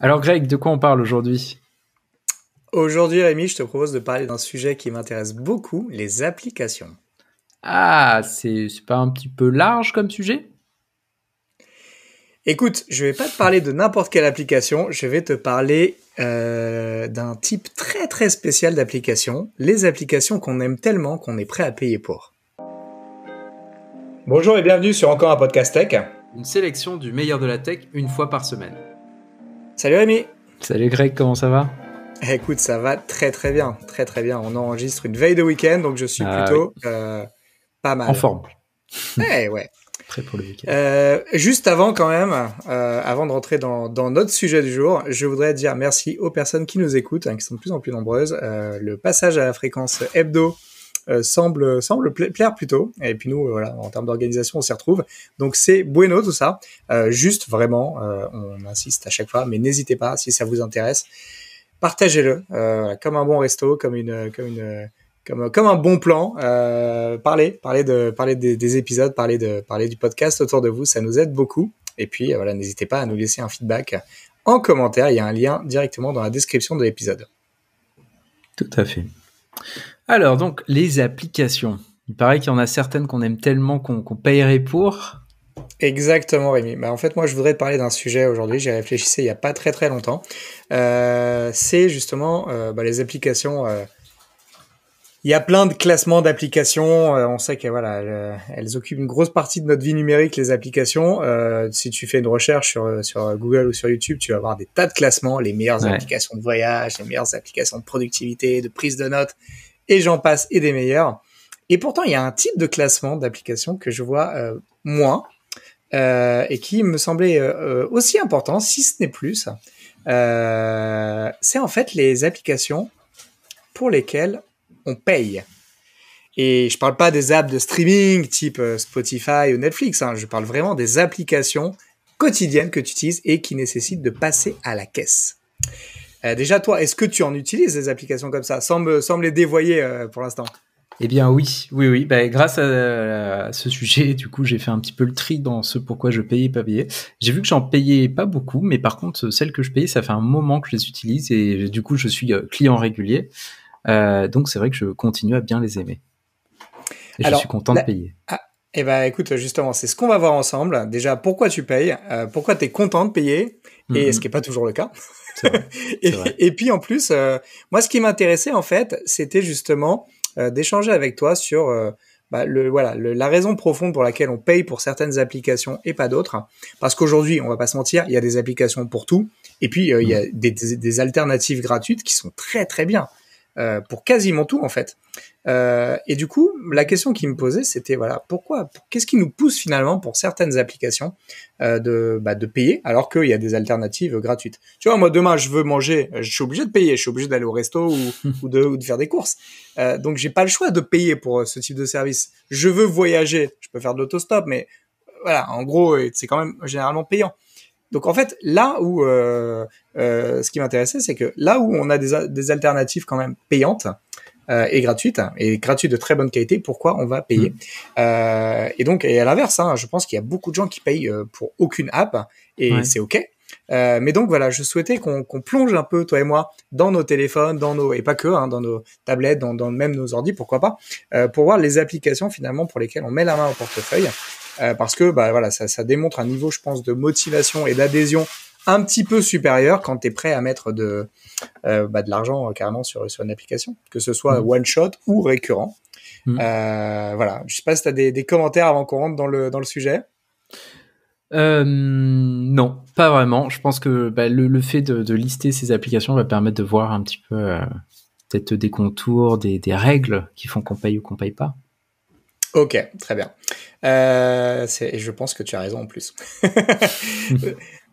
Alors Greg, de quoi on parle aujourd'hui Aujourd'hui Rémi, je te propose de parler d'un sujet qui m'intéresse beaucoup, les applications. Ah, c'est pas un petit peu large comme sujet Écoute, je vais pas te parler de n'importe quelle application, je vais te parler euh, d'un type très très spécial d'application, les applications qu'on aime tellement qu'on est prêt à payer pour. Bonjour et bienvenue sur encore un podcast tech. Une sélection du meilleur de la tech une fois par semaine. Salut Rémi Salut Greg, comment ça va Écoute, ça va très très bien, très très bien. On enregistre une veille de week-end, donc je suis ah plutôt euh, pas mal. En forme. Eh ouais. Très pour le week-end. Euh, juste avant quand même, euh, avant de rentrer dans, notre sujet du jour, je voudrais dire merci aux personnes qui nous écoutent, hein, qui sont de plus en plus nombreuses. le passage à la fréquence hebdo euh, semble semble plaire plutôt. Et puis nous, voilà, en termes d'organisation, on s'y retrouve. Donc c'est bueno tout ça. Euh, juste vraiment, euh, on insiste à chaque fois, mais n'hésitez pas si ça vous intéresse, partagez-le comme un bon resto, comme une comme une comme, comme un bon plan. parlez, parlez de parler des, épisodes, parlez de parler du podcast autour de vous, ça nous aide beaucoup. Et puis voilà, n'hésitez pas à nous laisser un feedback en commentaire. Il y a un lien directement dans la description de l'épisode. Tout à fait. Alors, donc, les applications. Il paraît qu'il y en a certaines qu'on aime tellement qu'on paierait pour. Exactement, Rémi. Bah, en fait, moi, je voudrais parler d'un sujet aujourd'hui. J'y réfléchissais il n'y a pas très très longtemps. Euh, c'est justement euh, bah, les applications. Euh, il y a plein de classements d'applications. on sait que elles occupent une grosse partie de notre vie numérique, les applications. si tu fais une recherche sur, Google ou sur YouTube, tu vas avoir des tas de classements, les meilleures applications de voyage, les meilleures applications de productivité, de prise de notes et j'en passe, et des meilleurs. Et pourtant, il y a un type de classement d'applications que je vois euh, moins euh, et qui me semblait euh, aussi important, si ce n'est plus. c'est en fait les applications pour lesquelles on paye. Et je parle pas des apps de streaming type Spotify ou Netflix, hein. je parle vraiment des applications quotidiennes que tu utilises et qui nécessitent de passer à la caisse. Euh, déjà, toi, est-ce que tu en utilises des applications comme ça sans me, les dévoyer euh, pour l'instant eh bien oui, oui, oui. Ben, grâce à, ce sujet, du coup, j'ai fait un petit peu le tri dans ce pourquoi je payais et pas payer. J'ai vu que j'en payais pas beaucoup, mais par contre, celles que je payais, ça fait un moment que je les utilise et du coup, je suis euh, client régulier. donc c'est vrai que je continue à bien les aimer. Et je suis content de payer. Ah. Eh ben, écoute, justement, c'est ce qu'on va voir ensemble. Déjà, pourquoi tu payes, pourquoi tu es content de payer, et mm-hmm. ce qui n'est pas toujours le cas. et, puis en plus, euh, moi, ce qui m'intéressait en fait, c'était justement euh, d'échanger avec toi sur euh, bah, le, voilà, la raison profonde pour laquelle on paye pour certaines applications et pas d'autres. Parce qu'aujourd'hui, on va pas se mentir, il y a des applications pour tout. Et puis, il y a mm. des, alternatives gratuites qui sont très très bien. Euh, pour quasiment tout en fait. Euh, et du coup, la question qui me posait, c'était voilà, pourquoi, qu'est-ce qui nous pousse finalement pour certaines applications euh, de, bah, de payer alors qu'il y a des alternatives gratuites. Tu vois, moi demain, je veux manger, je suis obligé de payer, je suis obligé d'aller au resto ou, de, de faire des courses. Euh, donc, j'ai pas le choix de payer pour ce type de service. Je veux voyager, je peux faire de l'autostop, mais voilà, en gros, c'est quand même généralement payant. Donc en fait, là où euh, euh, ce qui m'intéressait, c'est que là où on a des, alternatives quand même payantes euh, et gratuites hein, et gratuites de très bonne qualité, pourquoi on va payer mmh. euh, Et donc et à l'inverse, hein, je pense qu'il y a beaucoup de gens qui payent pour aucune app et c'est ok. mais donc voilà, je souhaitais qu'on plonge un peu, toi et moi, dans nos téléphones, dans nos et pas que, hein, dans nos tablettes, dans, dans même nos ordi, pourquoi pas, pour voir les applications finalement pour lesquelles on met la main au portefeuille euh, parce que bah voilà, ça, démontre un niveau, je pense, de motivation et d'adhésion un petit peu supérieur quand tu es prêt à mettre de, euh, bah, de l'argent euh, carrément sur, une application, que ce soit mm. one shot ou récurrent. Mm. Euh, voilà, je sais pas si tu as des, commentaires avant qu'on rentre dans le, sujet. non, pas vraiment. Je pense que bah, le, fait de, lister ces applications va permettre de voir un petit peu peut-être des contours, des, des, règles qui font qu'on paye ou qu'on paye pas. Ok, très bien. Euh, et je pense que tu as raison en plus.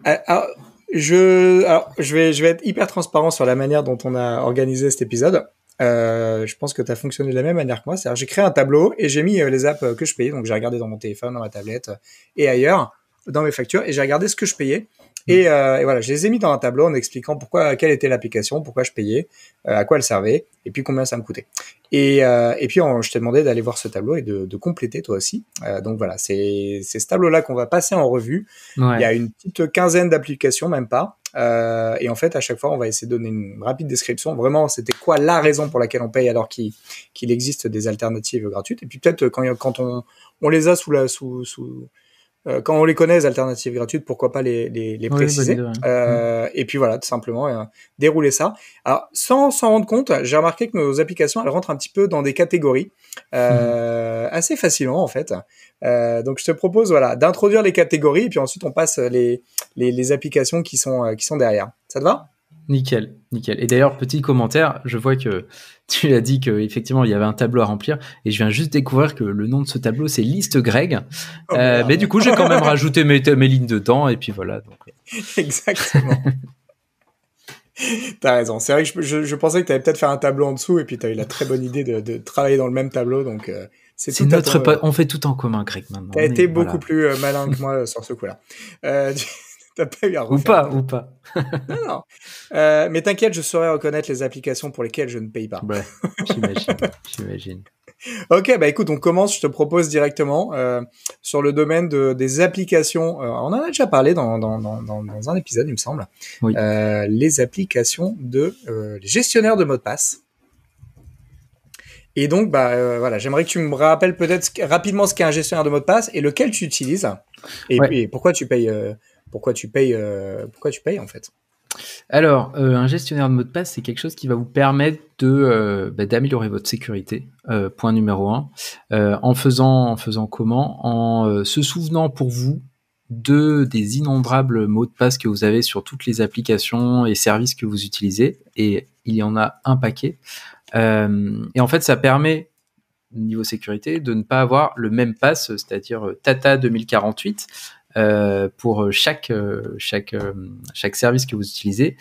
Euh, alors, je, je, vais, je vais être hyper transparent sur la manière dont on a organisé cet épisode. Euh, je pense que tu as fonctionné de la même manière que moi. j'ai créé un tableau et j'ai mis les apps que je payais. Donc, j'ai regardé dans mon téléphone, dans ma tablette et ailleurs, dans mes factures, et j'ai regardé ce que je payais. Mm. Et, voilà, je les ai mis dans un tableau en expliquant pourquoi, quelle était l'application, pourquoi je payais, à quoi elle servait, et puis combien ça me coûtait. Et, euh, et, puis, je t'ai demandé d'aller voir ce tableau et de, de compléter toi aussi. Euh, donc voilà, c'est ce tableau-là qu'on va passer en revue. Il y a une petite quinzaine d'applications, même pas. Euh, et en fait, à chaque fois, on va essayer de donner une rapide description. Vraiment, c'était quoi la raison pour laquelle on paye alors qu'il qu'il existe des alternatives gratuites. Et puis peut-être quand, quand on, on, les a sous la, sous, sous euh, quand on les connaît, les alternatives gratuites, pourquoi pas les, les, les préciser. Euh, et puis voilà, tout simplement euh, dérouler ça. Alors, sans s'en rendre compte, j'ai remarqué que nos applications, elles rentrent un petit peu dans des catégories hmm. assez facilement en fait. donc, je te propose voilà d'introduire les catégories, et puis ensuite on passe les les, les applications qui sont qui sont derrière. Ça te va Nickel, nickel. Et d'ailleurs, petit commentaire, je vois que tu as dit qu'effectivement il y avait un tableau à remplir et je viens juste découvrir que le nom de ce tableau c'est Liste Greg. Euh, oh mais du coup, j'ai quand même rajouté mes, mes, lignes dedans et puis voilà. Donc... Exactement. T'as raison. C'est vrai que je, pensais que tu avais peut-être fait un tableau en dessous et puis as eu la très bonne idée de, travailler dans le même tableau. Donc euh, c'est notre. On fait tout en commun, Greg. Maintenant. as été beaucoup plus euh, malin que moi sur ce coup-là. T'as pas eu à refaire. Ou pas, ou pas. non, non. Euh, mais t'inquiète, je saurais reconnaître les applications pour lesquelles je ne paye pas. Bah, j'imagine, j'imagine. Ok, bah écoute, on commence, je te propose directement euh, sur le domaine des applications. Euh, on en a déjà parlé dans, un épisode, il me semble. Oui. les applications de gestionnaires de mots de passe. Et donc, bah, voilà, j'aimerais que tu me rappelles peut-être rapidement ce qu'est un gestionnaire de mots de passe et lequel tu utilises et, pourquoi tu payes pourquoi tu payes, euh, pourquoi tu payes en fait. Alors, euh, un gestionnaire de mots de passe, c'est quelque chose qui va vous permettre de euh, bah, d'améliorer votre sécurité. point numéro un. en faisant en faisant comment En se souvenant pour vous de des innombrables mots de passe que vous avez sur toutes les applications et services que vous utilisez, et il y en a un paquet. et en fait, ça permet niveau sécurité de ne pas avoir le même passe, c'est-à-dire Tata 2048, euh, pour chaque euh, chaque euh, chaque service que vous utilisez,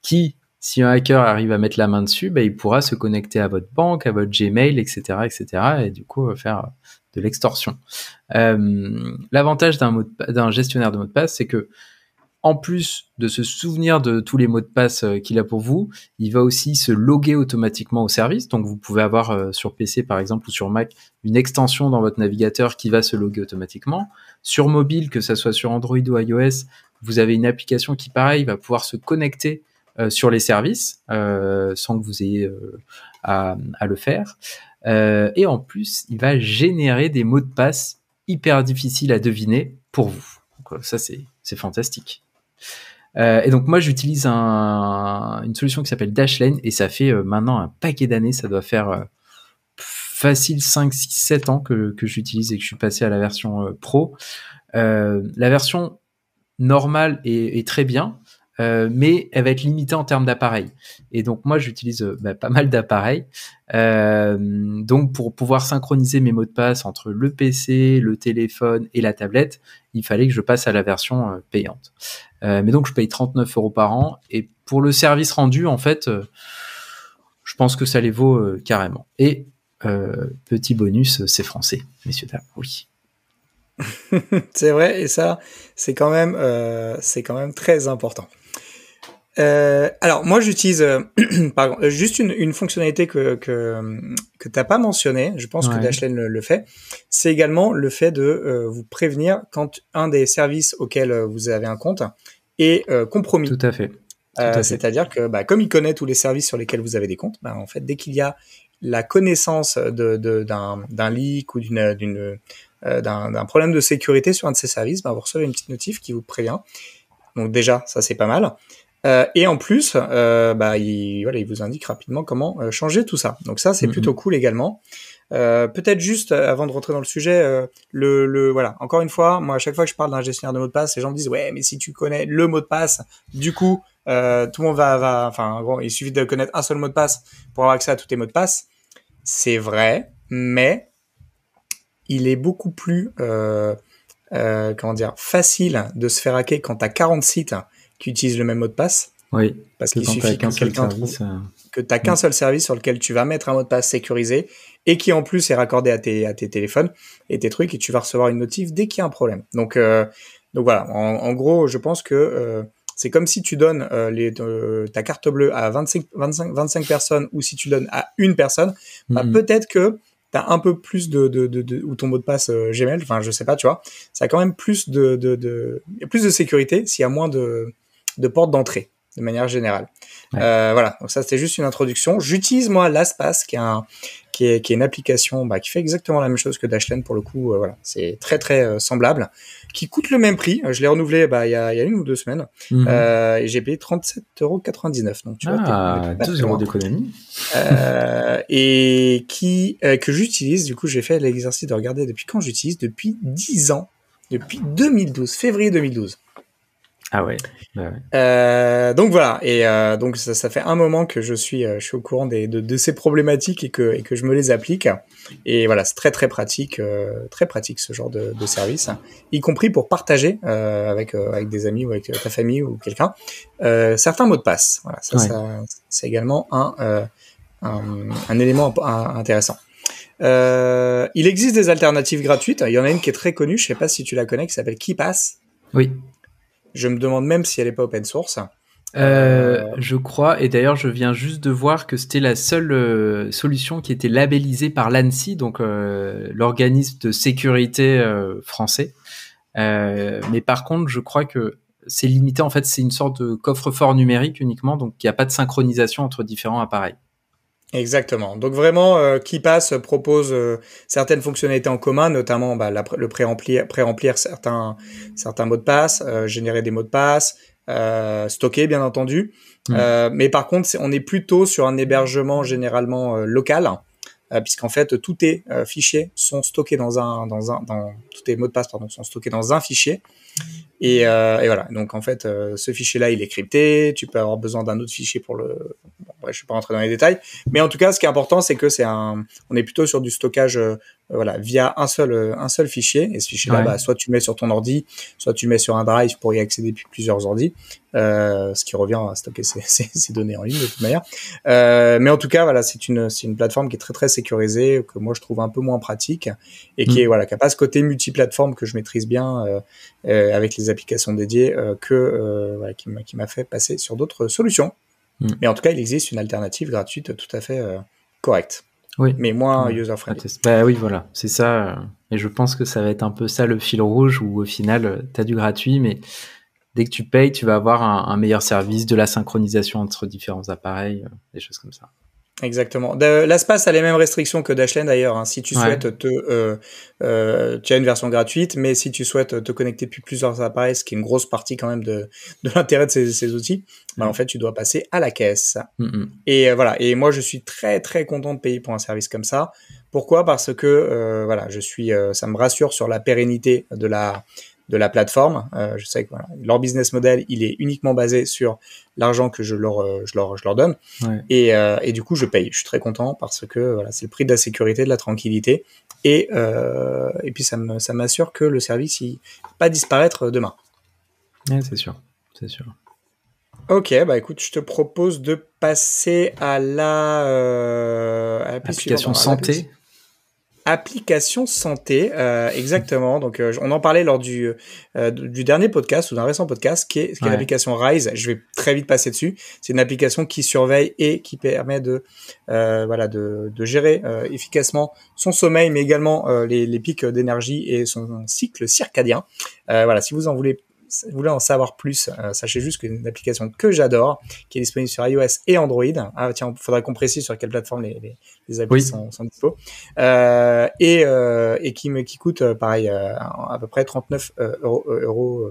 qui si un hacker arrive à mettre la main dessus, bah, il pourra se connecter à votre banque, à votre Gmail, etc., etc., et du coup faire de l'extorsion. L'avantage d'un gestionnaire de mots de passe, c'est que en plus de se souvenir de tous les mots de passe qu'il a pour vous, il va aussi se loguer automatiquement au service. Donc vous pouvez avoir sur PC par exemple ou sur Mac une extension dans votre navigateur qui va se loguer automatiquement sur mobile, que ça soit sur Android ou iOS, vous avez une application qui, pareil, va pouvoir se connecter euh, sur les services euh, sans que vous ayez euh, à, le faire. et en plus, il va générer des mots de passe hyper difficiles à deviner pour vous. Donc, ça, c'est fantastique. et donc moi j'utilise une solution qui s'appelle Dashlane et ça fait maintenant un paquet d'années, ça doit faire facile 5, 6, 7 ans que, que j'utilise et que je suis passé à la version euh, pro. Euh, la version normale est, très bien, euh, mais elle va être limitée en termes d'appareils. Et donc moi j'utilise bah, pas mal d'appareils, donc pour pouvoir synchroniser mes mots de passe entre le PC, le téléphone et la tablette, il fallait que je passe à la version payante. mais donc je paye 39 euros par an et pour le service rendu en fait, je pense que ça les vaut carrément. Et euh, petit bonus, c'est français, messieurs dames, oui. c'est vrai, et ça, c'est quand même, euh, c'est quand même très important. Euh, alors moi j'utilise juste une, fonctionnalité que que, que t'as pas mentionnée, je pense que Dashlane le, fait. C'est également le fait de vous prévenir quand un des services auxquels vous avez un compte est compromis. Tout à fait. C'est-à-dire que bah, comme il connaît tous les services sur lesquels vous avez des comptes, bah, en fait dès qu'il y a la connaissance d'un leak ou euh, d'un problème de sécurité sur un de ces services, ben, vous recevez une petite notif qui vous prévient. Donc déjà, ça c'est pas mal. Euh, et en plus, euh, bah, il, il vous indique rapidement comment changer tout ça. Donc ça, c'est mm-hmm. plutôt cool également. Peut-être juste avant de rentrer dans le sujet, le, voilà. Encore une fois, moi à chaque fois que je parle d'un gestionnaire de mot de passe, les gens me disent ouais, mais si tu connais le mot de passe, du coup, euh, tout le monde va, enfin, bon, il suffit de connaître un seul mot de passe pour avoir accès à tous tes mots de passe. C'est vrai, mais il est beaucoup plus, euh, euh, comment dire, facile de se faire hacker quand tu as 40 sites qui utilisent le même mot de passe. Oui. Parce qu'il qu'un suffit un que service que as qu'un seul service sur lequel tu vas mettre un mot de passe sécurisé et qui en plus est raccordé à tes, à tes téléphones et tes trucs et tu vas recevoir une notif dès qu'il y a un problème. Donc, donc voilà. En, en, gros, je pense que c'est comme si tu donnes euh, euh, ta carte bleue à 25, 25, personnes ou si tu donnes à une personne, bah, hmm. peut-être que tu as un peu plus de, ou ton mot de passe euh, Gmail, enfin je sais pas, tu vois, ça a quand même plus de, plus de sécurité s'il y a moins de portes d'entrée de manière générale. Euh, voilà, donc ça c'était juste une introduction. J'utilise moi LastPass qui est, qui est, qui est une application bah, qui fait exactement la même chose que Dashlane pour le coup. Euh, voilà, c'est très très euh, semblable, qui coûte le même prix. Je l'ai renouvelé bah, il, y a, il y a une ou deux semaines mhm. et j'ai payé 37,99€. Donc tu vois, ah, euros d'économie. et qui que j'utilise, du coup j'ai fait l'exercice de regarder depuis quand j'utilise, depuis 10 ans, depuis 2012, février 2012. Ah ouais. Bah euh, donc voilà, et euh, donc ça, ça, fait un moment que je suis, euh, au courant de, ces problématiques et que, je me les applique. Et voilà, c'est très très pratique, très pratique ce genre de, service, y compris pour partager avec avec des amis ou avec ta famille ou quelqu'un certains mots de passe. Voilà, ça, c'est également un, élément intéressant. il existe des alternatives gratuites. Il y en a une qui est très connue. Je sais pas si tu la connais, qui s'appelle KeePass. Oui. Je me demande même si elle n'est pas open source. Euh, euh, je crois, et d'ailleurs je viens juste de voir que c'était la seule euh, solution qui était labellisée par l'ANSI, donc l'organisme de sécurité français. mais par contre, je crois que c'est limité, en fait c'est une sorte de coffre-fort numérique uniquement, donc il n'y a pas de synchronisation entre différents appareils. Exactement. Donc vraiment, euh, passe euh, propose euh, certaines fonctionnalités en commun, notamment bah, le pré-remplir, pré certains, certains mots de passe, euh, générer des mots de passe, stocker bien entendu. Mmh. mais par contre, on est plutôt sur un hébergement généralement local. Euh, puisqu'en fait tous tes euh, fichiers sont stockés dans un dans un dans tous tes mots de passe pardon sont stockés dans un fichier et, euh, voilà donc en fait ce fichier là il est crypté tu peux avoir besoin d'un autre fichier pour le Je ne je vais pas rentrer dans les détails mais en tout cas ce qui est important c'est que c'est un on est plutôt sur du stockage euh, voilà, via un seul, euh, un seul fichier. Et ce fichier-là, bah, soit tu mets sur ton ordi, soit tu mets sur un drive pour y accéder depuis plusieurs ordis, euh, ce qui revient à stocker ces, données en ligne de toute manière. mais en tout cas, voilà, c'est une, c'est une plateforme qui est très très sécurisée, que moi je trouve un peu moins pratique et qui mm. est voilà, qui pas ce côté multiplateforme que je maîtrise bien avec les applications dédiées que qui, m'a, fait passer sur d'autres solutions. Mm. Mais en tout cas, il existe une alternative gratuite tout à fait correcte oui. mais moi, user Bah oui, voilà, c'est ça. Euh. Et je pense que ça va être un peu ça le fil rouge où au final, euh, tu as du gratuit, mais dès que tu payes, tu vas avoir un meilleur service, de la synchronisation entre différents appareils, euh, des choses comme ça. Exactement. l'espace a les mêmes restrictions que Dashlane d'ailleurs. Hein. Si tu souhaites te, euh, euh, tu as une version gratuite, mais si tu souhaites te connecter depuis plusieurs appareils, ce qui est une grosse partie quand même de, de l'intérêt de ces, ces outils, bah, en mm. fait tu dois passer à la caisse. Mm, mm. Et euh, voilà. Et moi je suis très très content de payer pour un service comme ça. Pourquoi Parce que euh, voilà, je suis, euh, ça me rassure sur la pérennité de la de la plateforme. Euh, je sais que leur business model, il est uniquement basé sur l'argent que je leur, euh, leur, je leur donne. Euh, et, du coup, je paye. Je suis très content parce que voilà, c'est le prix de la sécurité, de la tranquillité. Et, puis, ça m'assure ça que le service, il va pas disparaître demain. c'est sûr, c'est sûr. Ok, bah écoute, je te propose de passer à la, application santé. Application santé, euh, exactement. Donc, euh, on en parlait lors du, euh, du dernier podcast ou d'un récent podcast, qui est, l'application Rise. Je vais très vite passer dessus. C'est une application qui surveille et qui permet de, voilà, de, gérer efficacement son sommeil, mais également les, les pics d'énergie et son cycle circadien. voilà, si vous en voulez voulez en savoir plus, euh, sachez juste qu'une application que j'adore, qui est disponible sur iOS et Android, hein, tiens, il faudra qu'on précise sur quelle plateforme les, les, applis sont, disponibles. Euh, euh, et, qui, me, qui coûte pareil à peu près 39 euros,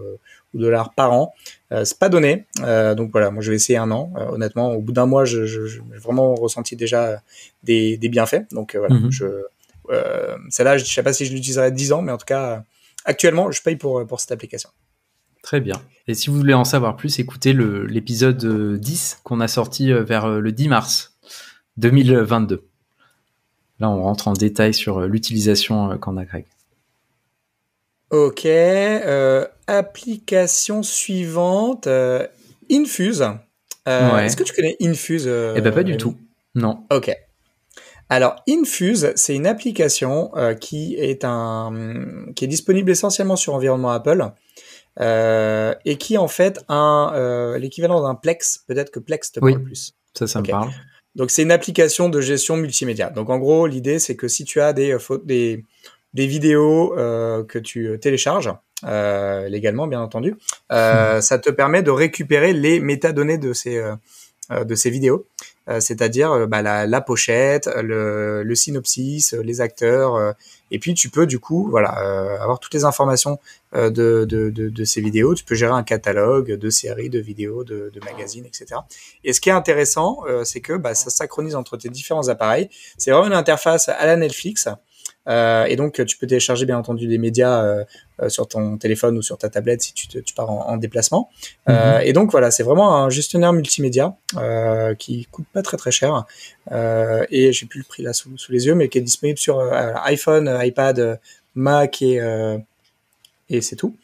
ou dollars par an. c'est pas donné, donc voilà, moi je vais essayer un an. honnêtement, au bout d'un mois, j'ai je, vraiment ressenti déjà des, des bienfaits, donc voilà, mhm. je celle-là, je ne sais pas si je l'utiliserai 10 ans, mais en tout cas, actuellement, je paye pour, pour cette application. Très bien. Et si vous voulez en savoir plus, écoutez l'épisode 10 euh, qu'on a sorti euh, vers euh, le 10 mars 2022. Là, on rentre en détail sur l'utilisation qu'on a Greg. Ok. application suivante, Infuse. Est-ce que tu connais Infuse Eh bien, pas du tout. Non. Ok. Alors Infuse, c'est une application qui est un qui est disponible essentiellement sur environnement Apple euh, et qui en fait un euh, l'équivalent d'un Plex. Peut-être que Plex te parle plus. Ça, ça me parle. Donc c'est une application de gestion multimédia. Donc en gros, l'idée c'est que si tu as des euh, des, des vidéos que tu télécharges légalement, bien entendu, ça te permet de récupérer les métadonnées de ces de ces vidéos euh, c'est-à-dire euh, bah, la, pochette, euh, le, synopsis, les acteurs, et puis tu peux du coup voilà avoir toutes les informations de, ces vidéos. Tu peux gérer un catalogue de séries, de vidéos, de, magazines, etc. Et ce qui est intéressant, c'est que bah, ça synchronise entre tes différents appareils. C'est vraiment une interface à la Netflix euh, et donc, tu peux télécharger bien entendu des médias euh, euh, sur ton téléphone ou sur ta tablette si tu, pars en, déplacement. Mhm. et donc voilà, c'est vraiment un gestionnaire multimédia qui coûte pas très très cher et j'ai plus le prix là sous, les yeux, mais qui est disponible sur iPhone, iPad, Mac et et c'est tout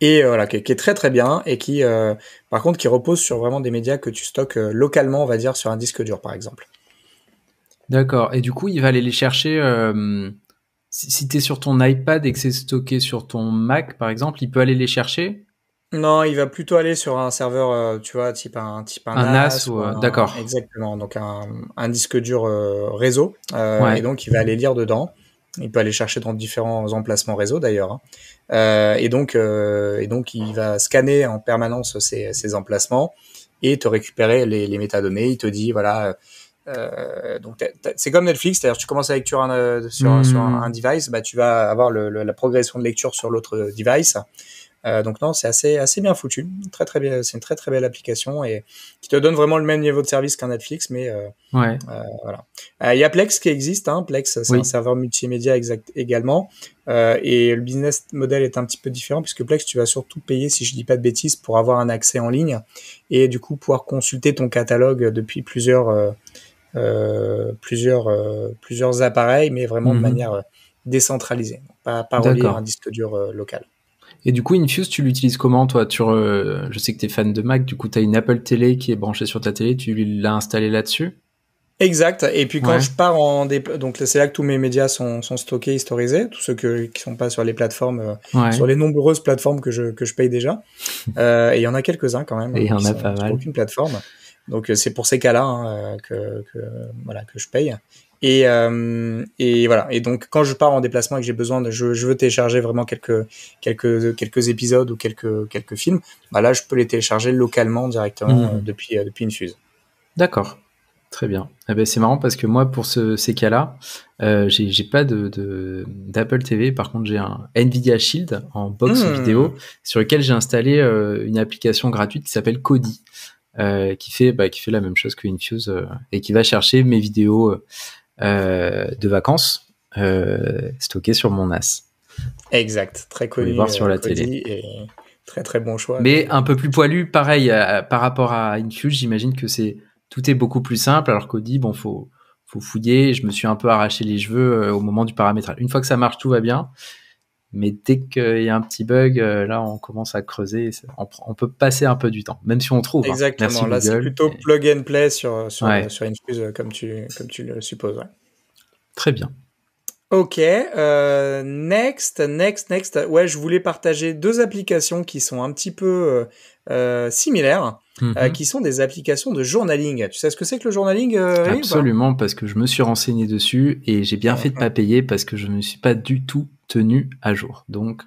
et voilà qui est, très très bien et qui par contre qui repose sur vraiment des médias que tu stockes localement on va dire sur un disque dur par exemple D'accord. Et du coup, il va aller les chercher. Euh, si tu es sur ton iPad et que c'est stocké sur ton Mac, par exemple, il peut aller les chercher Non, il va plutôt aller sur un serveur, euh, tu vois, type un, type un, NAS. ou, D'accord. Exactement. Donc, un, un disque dur euh, réseau. Et donc, il va aller lire dedans. Il peut aller chercher dans différents emplacements réseau, d'ailleurs. Hein. et, donc, et donc, il va scanner en permanence ces, ces emplacements et te récupérer les, les métadonnées. Il te dit, voilà, euh, donc c'est comme Netflix, D'ailleurs, tu commences à lecture euh, un, sur, sur hmm. un, device, bah, tu vas avoir le, la progression de lecture sur l'autre device. Euh, donc non, c'est assez, assez bien foutu, très très bien, c'est une très très belle application et qui te donne vraiment le même niveau de service qu'un Netflix, mais euh, ouais. Euh, voilà. Il y a Plex qui existe, hein. Plex c'est un serveur multimédia exact, également et le business model est un petit peu différent puisque Plex tu vas surtout payer, si je dis pas de bêtises, pour avoir un accès en ligne et du coup pouvoir consulter ton catalogue depuis plusieurs euh, plusieurs, euh, plusieurs appareils, mais vraiment de mhm. manière euh, décentralisée, pas, pas relié un disque dur local. Et du coup, Infuse, tu l'utilises comment, toi tu, Je sais que tu es fan de Mac, du coup, tu as une Apple télé qui est branchée sur ta télé, tu l'as installée là-dessus Exact. Et puis quand je pars en donc c'est là que tous mes médias sont, sont stockés, historisés, tous ceux que, qui sont pas sur les plateformes, sur les nombreuses plateformes que je, que je paye déjà. et il y en a quelques uns quand même. Et il y hein, en a pas mal. Aucune plateforme. Donc euh, c'est pour ces cas-là hein, euh, que, voilà que je paye. Euh, et, voilà. Et donc, quand je pars en déplacement et que j'ai besoin de, je, veux télécharger vraiment quelques, quelques, quelques épisodes ou quelques, quelques films, bah là, je peux les télécharger localement directement mmh. depuis, depuis Infuse. D'accord. Très bien. Eh ben, c'est marrant parce que moi, pour ce, ces cas-là, je j'ai pas de, d'Apple TV. Par contre, j'ai un Nvidia Shield en box mmh. vidéo sur lequel j'ai installé une application gratuite qui s'appelle Kodi. Euh, qui fait bah, qui fait la même chose que Infuse euh, et qui va chercher mes vidéos euh, de vacances stockées sur mon NAS. Exact, très connu. Voir sur la télé. très très bon choix. Mais un peu plus poilu, pareil par rapport à Infuse, j'imagine que c'est tout est beaucoup plus simple. Alors qu'Audi, bon, faut faut fouiller. Je me suis un peu arraché les cheveux au moment du paramétrage. Une fois que ça marche, tout va bien. Mais dès qu'il y a un petit bug, euh, là, on commence à creuser. On, peut passer un peu du temps, même si on trouve. Hein. Exactement. là, c'est plutôt plug and play sur, sur, Infuse, euh, comme tu, comme tu le supposes. Très bien. Ok, euh, next, next, next. Ouais, je voulais partager deux applications qui sont un petit peu similaires, mhm. qui sont des applications de journaling. Tu sais ce que c'est que le journaling Absolument, parce que je me suis renseigné dessus et j'ai bien fait de pas payer parce que je ne suis pas du tout Tenu à jour. Donc,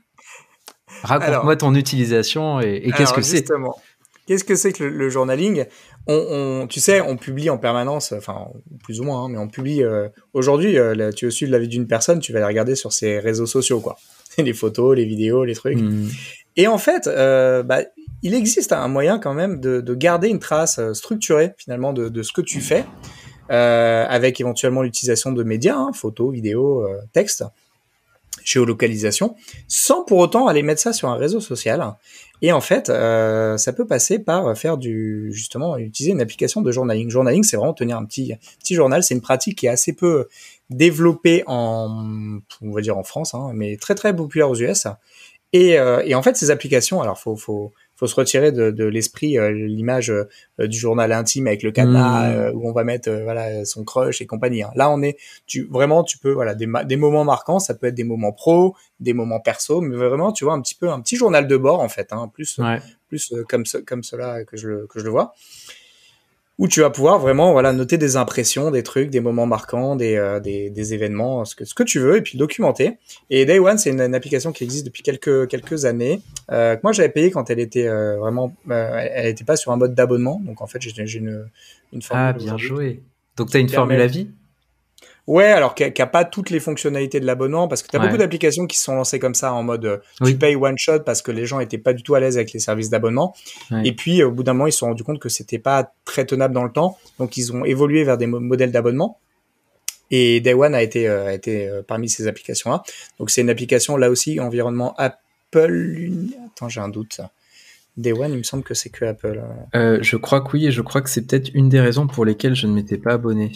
raconte-moi ton utilisation et, qu'est-ce que c'est qu'est-ce que c'est que le, journaling on, Tu sais, on publie en permanence, enfin, plus ou moins, hein, mais on publie. Euh, aujourd'hui, euh, tu es suivre la vie d'une personne, tu vas la regarder sur ses réseaux sociaux, quoi. les photos, les vidéos, les trucs. Mmh. Et en fait, euh, bah, il existe un moyen quand même de, garder une trace structurée, finalement, de, ce que tu fais. avec éventuellement l'utilisation de médias, hein, photos, vidéos, textes géolocalisation, sans pour autant aller mettre ça sur un réseau social. Et en fait, euh, ça peut passer par faire du, justement, utiliser une application de journaling. Journaling, c'est vraiment tenir un petit, petit journal. C'est une pratique qui est assez peu développée en, on va dire en France, hein, mais très très populaire aux US. Euh, et, en fait, ces applications, alors faut, faut, faut se retirer de, l'esprit euh, l'image euh, du journal intime avec le cadenas mmh. euh, où on va mettre voilà son crush et compagnie. Hein. Là, on est tu vraiment tu peux voilà des, moments marquants, ça peut être des moments pro, des moments perso, mais vraiment tu vois un petit peu un petit journal de bord en fait, hein, plus plus comme ce, comme cela que je le, que je le vois où tu vas pouvoir vraiment voilà noter des impressions, des trucs, des moments marquants, des, euh, événements, ce que, ce que tu veux, et puis documenter. Et Day One, c'est une, application qui existe depuis quelques, quelques années, euh, moi j'avais payé quand elle était euh, vraiment... elle n'était pas sur un mode d'abonnement, donc en fait j'ai une, une formule... Ah, bien joué. Donc tu as une formule à vie Ouais, alors qu'il n'y a pas toutes les fonctionnalités de l'abonnement, parce que tu as beaucoup d'applications qui se sont lancées comme ça en mode euh, tu payes one shot parce que les gens n'étaient pas du tout à l'aise avec les services d'abonnement. Et puis au bout d'un moment, ils se sont rendus compte que ce c'était pas très tenable dans le temps, donc ils ont évolué vers des modèles d'abonnement. Et Day One a été, euh, euh, parmi ces applications-là. Donc c'est une application là aussi environnement Apple. Attends, j'ai un doute. Day One, il me semble que c'est que Apple. je crois que oui, et je crois que c'est peut-être une des raisons pour lesquelles je ne m'étais pas abonné.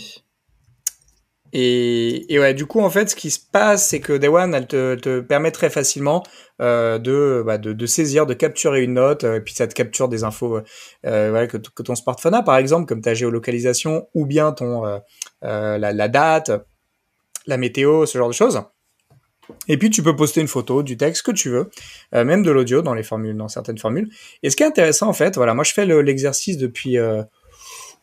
Et, ouais, du coup, en fait, ce qui se passe, c'est que One, elle te, permet très facilement euh, bah, de, de, saisir, de capturer une note, euh, et puis ça te capture des infos euh, que, ton smartphone a, par exemple, comme ta géolocalisation, ou bien ton la, date, la météo, ce genre de choses. Et puis tu peux poster une photo, du texte que tu veux, même de l'audio dans les formules, dans certaines formules. Et ce qui est intéressant en fait, voilà, moi je fais l'exercice depuis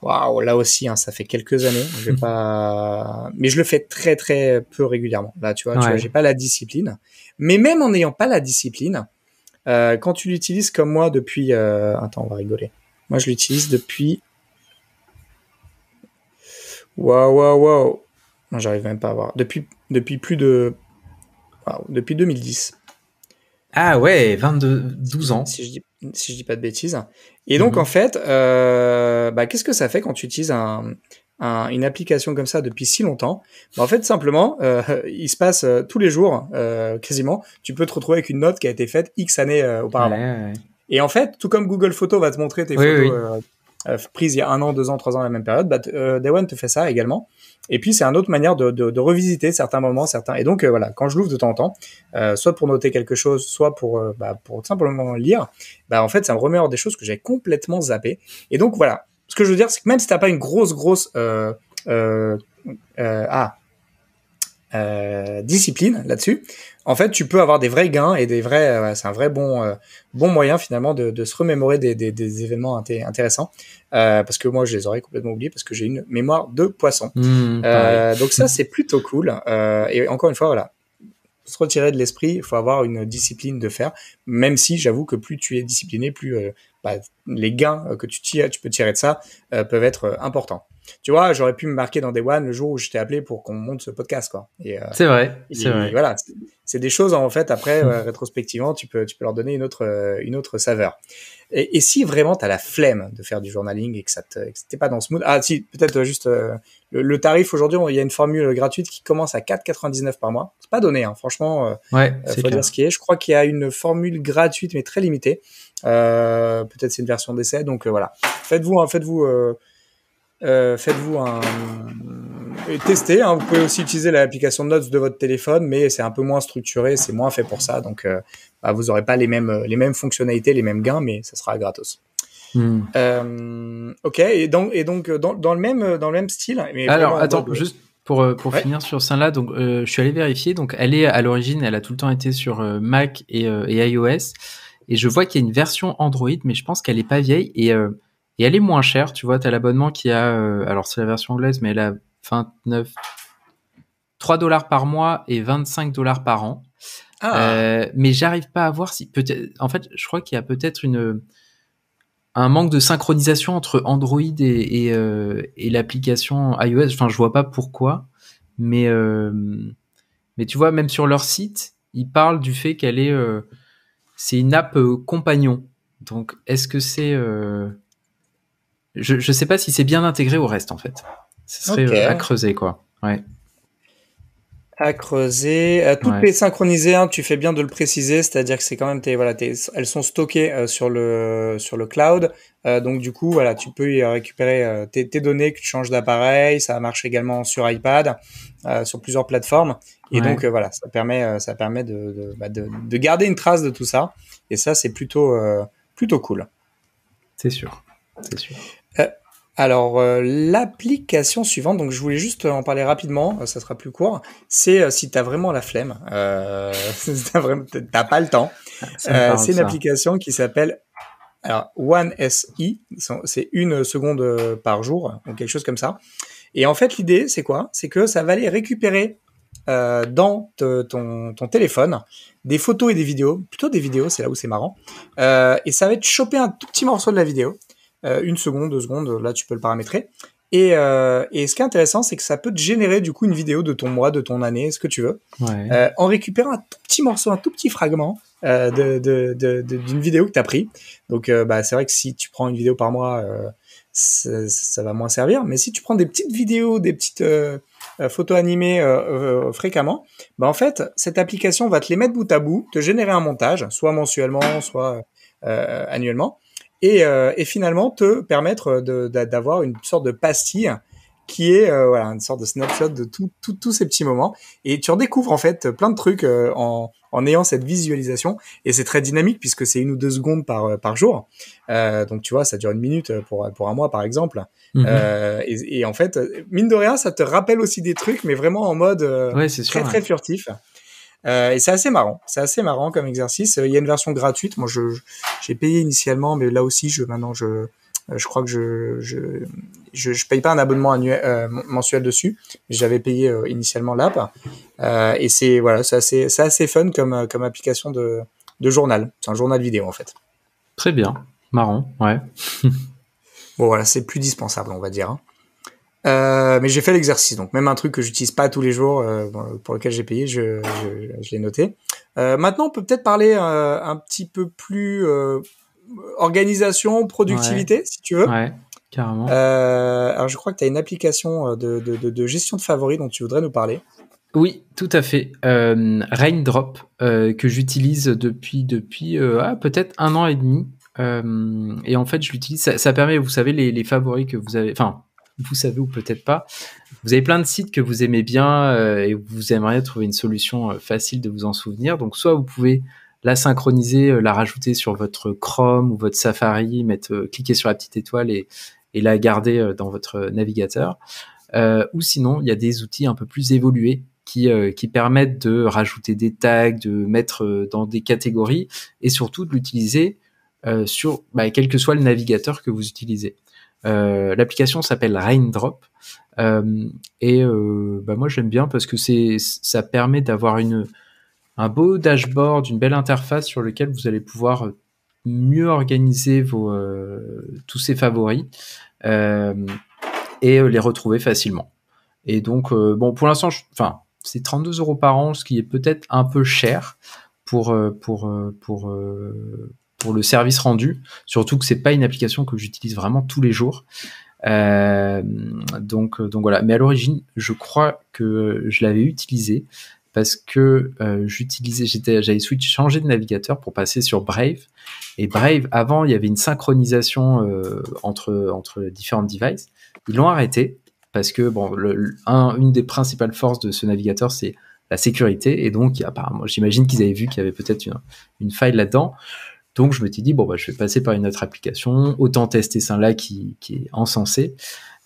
Waouh, là aussi, hein, ça fait quelques années. Mhm. pas, mais je le fais très très peu régulièrement. Là, tu vois, je j'ai pas la discipline. Mais même en n'ayant pas la discipline, euh, quand tu l'utilises comme moi depuis, euh, attends, on va rigoler. Moi, je l'utilise depuis. Waouh, waouh, waouh. J'arrive même pas à voir. Depuis depuis plus de, depuis 2010. Ah ouais, 22, 12 ans. Si je dis, si je dis pas de bêtises. Et donc, mhm. en fait, euh, bah, qu'est-ce que ça fait quand tu utilises un, une application comme ça depuis si longtemps bah, En fait, simplement, euh, il se passe euh, tous les jours, quasiment, tu peux te retrouver avec une note qui a été faite X années auparavant. Et en fait, tout comme Google Photos va te montrer tes photos euh, prise il y a un an, deux ans, trois ans, la même période, bah, euh, te fait ça également. Et puis c'est une autre manière de, revisiter certains moments, certains. Et donc euh, voilà, quand je l'ouvre de temps en temps, soit pour noter quelque chose, soit pour bah, pour simplement lire, bah en fait ça me remet hors des choses que j'avais complètement zappées. Et donc voilà, ce que je veux dire, c'est que même si tu n'as pas une grosse grosse ah, discipline là-dessus, en fait, tu peux avoir des vrais gains et des vrais. Euh, c'est un vrai bon, euh, bon moyen finalement de, se remémorer des, événements intéressants. Euh, parce que moi, je les aurais complètement oubliés parce que j'ai une mémoire de poisson. Mmh, donc ça, c'est plutôt cool. et encore une fois, voilà, se retirer de l'esprit, il faut avoir une discipline de faire, même si j'avoue que plus tu es discipliné, plus bah, les gains que tu, tu peux tirer de ça peuvent être importants tu vois, j'aurais pu me marquer dans des One le jour où je t'ai appelé pour qu'on monte ce podcast, quoi. Euh, c'est vrai, c'est vrai. Voilà, c'est des choses, en fait, après, rétrospectivement, tu peux, tu peux leur donner une autre, euh, une autre saveur. Et, si vraiment tu as la flemme de faire du journaling et que ça t'es pas dans ce mood, ah si, peut-être euh, juste le, tarif aujourd'hui, il y a une formule gratuite qui commence à 4,99 par mois. C'est pas donné, hein, franchement. ouais, c'est faut dire ce qui est. Je crois qu'il y a une formule gratuite mais très limitée. peut-être c'est une version d'essai, donc voilà. Faites-vous, hein, faites-vous euh, faites-vous un euh, tester, hein. Vous pouvez aussi utiliser l'application de notes de votre téléphone, mais c'est un peu moins structuré, c'est moins fait pour ça. Donc, euh, bah, vous n'aurez pas les mêmes, les mêmes fonctionnalités, les mêmes gains, mais ça sera gratos. Hmm. ok, et donc, et donc dans, le même, dans le même style. Alors, attends, juste pour, pour finir sur ça là donc je suis allé vérifier. Donc, elle est à l'origine, elle a tout le temps été sur Mac et, et, iOS. Et je vois qu'il y a une version Android, mais je pense qu'elle n'est pas vieille. Et et elle est moins chère, tu vois, tu as l'abonnement qui a, euh, alors c'est la version anglaise, mais elle a 29, 3 dollars par mois et 25 dollars par an. Ah. Euh, mais j'arrive pas à voir si, peut-être, en fait, je crois qu'il y a peut-être une, un manque de synchronisation entre Android et, et euh, l'application iOS. Enfin, je vois pas pourquoi, mais, mais tu vois, même sur leur site, ils parlent du fait qu'elle est, c'est une app compagnon. Donc, est-ce que c'est, je ne sais pas si c'est bien intégré au reste, en fait. Ce serait euh, à creuser, quoi. À creuser, euh, Tout toutes synchronisé, les hein, synchroniser, tu fais bien de le préciser, c'est-à-dire que c'est quand même, voilà, elles sont stockées euh, sur, le, sur le cloud, donc du coup, voilà, tu peux y récupérer tes, données que tu changes d'appareil, ça marche également sur iPad, sur plusieurs plateformes, et donc voilà, ça permet, ça permet bah, de, garder une trace de tout ça, et ça, c'est plutôt, plutôt cool. C'est sûr, c'est sûr. Euh, alors, euh, l'application suivante, donc je voulais juste en parler rapidement, euh, ça sera plus court, c'est si tu vraiment la flemme, t'as pas le temps, c'est une application qui s'appelle One SI, c'est une seconde par jour, ou quelque chose comme ça. Et en fait, l'idée, c'est quoi C'est que ça va aller récupérer dans ton, ton, téléphone des photos et des vidéos, plutôt des vidéos, c'est là où c'est marrant, et ça va te choper un tout petit morceau de la vidéo, euh, une seconde, deux secondes, là tu peux le paramétrer. Euh, et, ce qui est intéressant, c'est que ça peut te générer du coup une vidéo de ton mois, de ton année, ce que tu veux, euh, en récupérant un tout petit morceau, un tout petit fragment d'une vidéo que tu as pris. Donc bah, c'est vrai que si tu prends une vidéo par mois, ça, va moins servir. Mais si tu prends des petites vidéos, des petites photos animées fréquemment, bah, en fait, cette application va te les mettre bout à bout, te générer un montage, soit mensuellement, soit annuellement et, euh, et finalement te permettre d'avoir une sorte de pastille qui est euh, voilà une sorte de snapshot de tous tout, tous ces petits moments et tu redécouvres en fait plein de trucs euh, en, en ayant cette visualisation et c'est très dynamique puisque c'est une ou deux secondes par par jour euh, donc tu vois ça dure une minute pour pour un mois par exemple mhm. euh, et, et, en fait mine de rien ça te rappelle aussi des trucs mais vraiment en mode très très furtif euh, et c'est assez marrant. C'est assez marrant comme exercice. Il y a une version gratuite. Moi, je, j'ai payé initialement, mais là aussi, je, maintenant, je, euh, je crois que je, je, je, paye pas un abonnement annuel, euh, mensuel dessus. J'avais payé initialement l'app. et c'est, voilà, c'est assez, c'est assez fun comme, comme application de, de journal. C'est un journal vidéo, en fait. Très bien. Marrant. Ouais. bon, voilà, c'est plus dispensable, on va dire. Hein. Euh, mais j'ai fait l'exercice, donc même un truc que j'utilise pas tous les jours, euh, pour lequel j'ai payé, je, je, l'ai noté. Euh, maintenant, on peut peut-être parler un petit peu plus organisation, productivité, si tu veux. Ouais, carrément. alors, je crois que tu as une application de, de, gestion de favoris dont tu voudrais nous parler. Oui, tout à fait. Raindrop, que j'utilise depuis, depuis ah, peut-être un an et demi. et en fait, je l'utilise. Ça, permet, vous savez, les, les favoris que vous avez. Enfin, vous savez ou peut-être pas. Vous avez plein de sites que vous aimez bien euh, et vous aimeriez trouver une solution euh, facile de vous en souvenir. Donc, soit vous pouvez la synchroniser, euh, la rajouter sur votre Chrome ou votre Safari, mettre, cliquer sur la petite étoile et, et la garder dans votre navigateur. ou sinon, il y a des outils un peu plus évolués qui, permettent de rajouter des tags, de mettre dans des catégories et surtout de l'utiliser sur bah, quel que soit le navigateur que vous utilisez. Euh, l'application s'appelle Raindrop. Euh, et euh, bah moi j'aime bien parce que c'est ça permet d'avoir une un beau dashboard, une belle interface sur lequel vous allez pouvoir mieux organiser vos, tous ces favoris euh, et les retrouver facilement. Et donc, bon, pour l'instant, enfin, c'est 32 euros par an, ce qui est peut-être un peu cher pour, pour, pour, pour le service rendu. Surtout que c'est pas une application que j'utilise vraiment tous les jours. Euh, euh, donc, voilà. Mais à l'origine, je crois que je l'avais utilisé parce que euh, j'utilisais, j'avais switch, changé de navigateur pour passer sur Brave. Et Brave, avant, il y avait une synchronisation entre entre différents devices. Ils l'ont arrêté parce que bon, une des principales forces de ce navigateur, c'est la sécurité. Et donc, apparemment, j'imagine qu'ils avaient vu qu'il y avait peut-être une faille là-dedans. Donc je me suis dit, bon, bah, je vais passer par une autre application, autant tester celle-là qui, qui, est encensé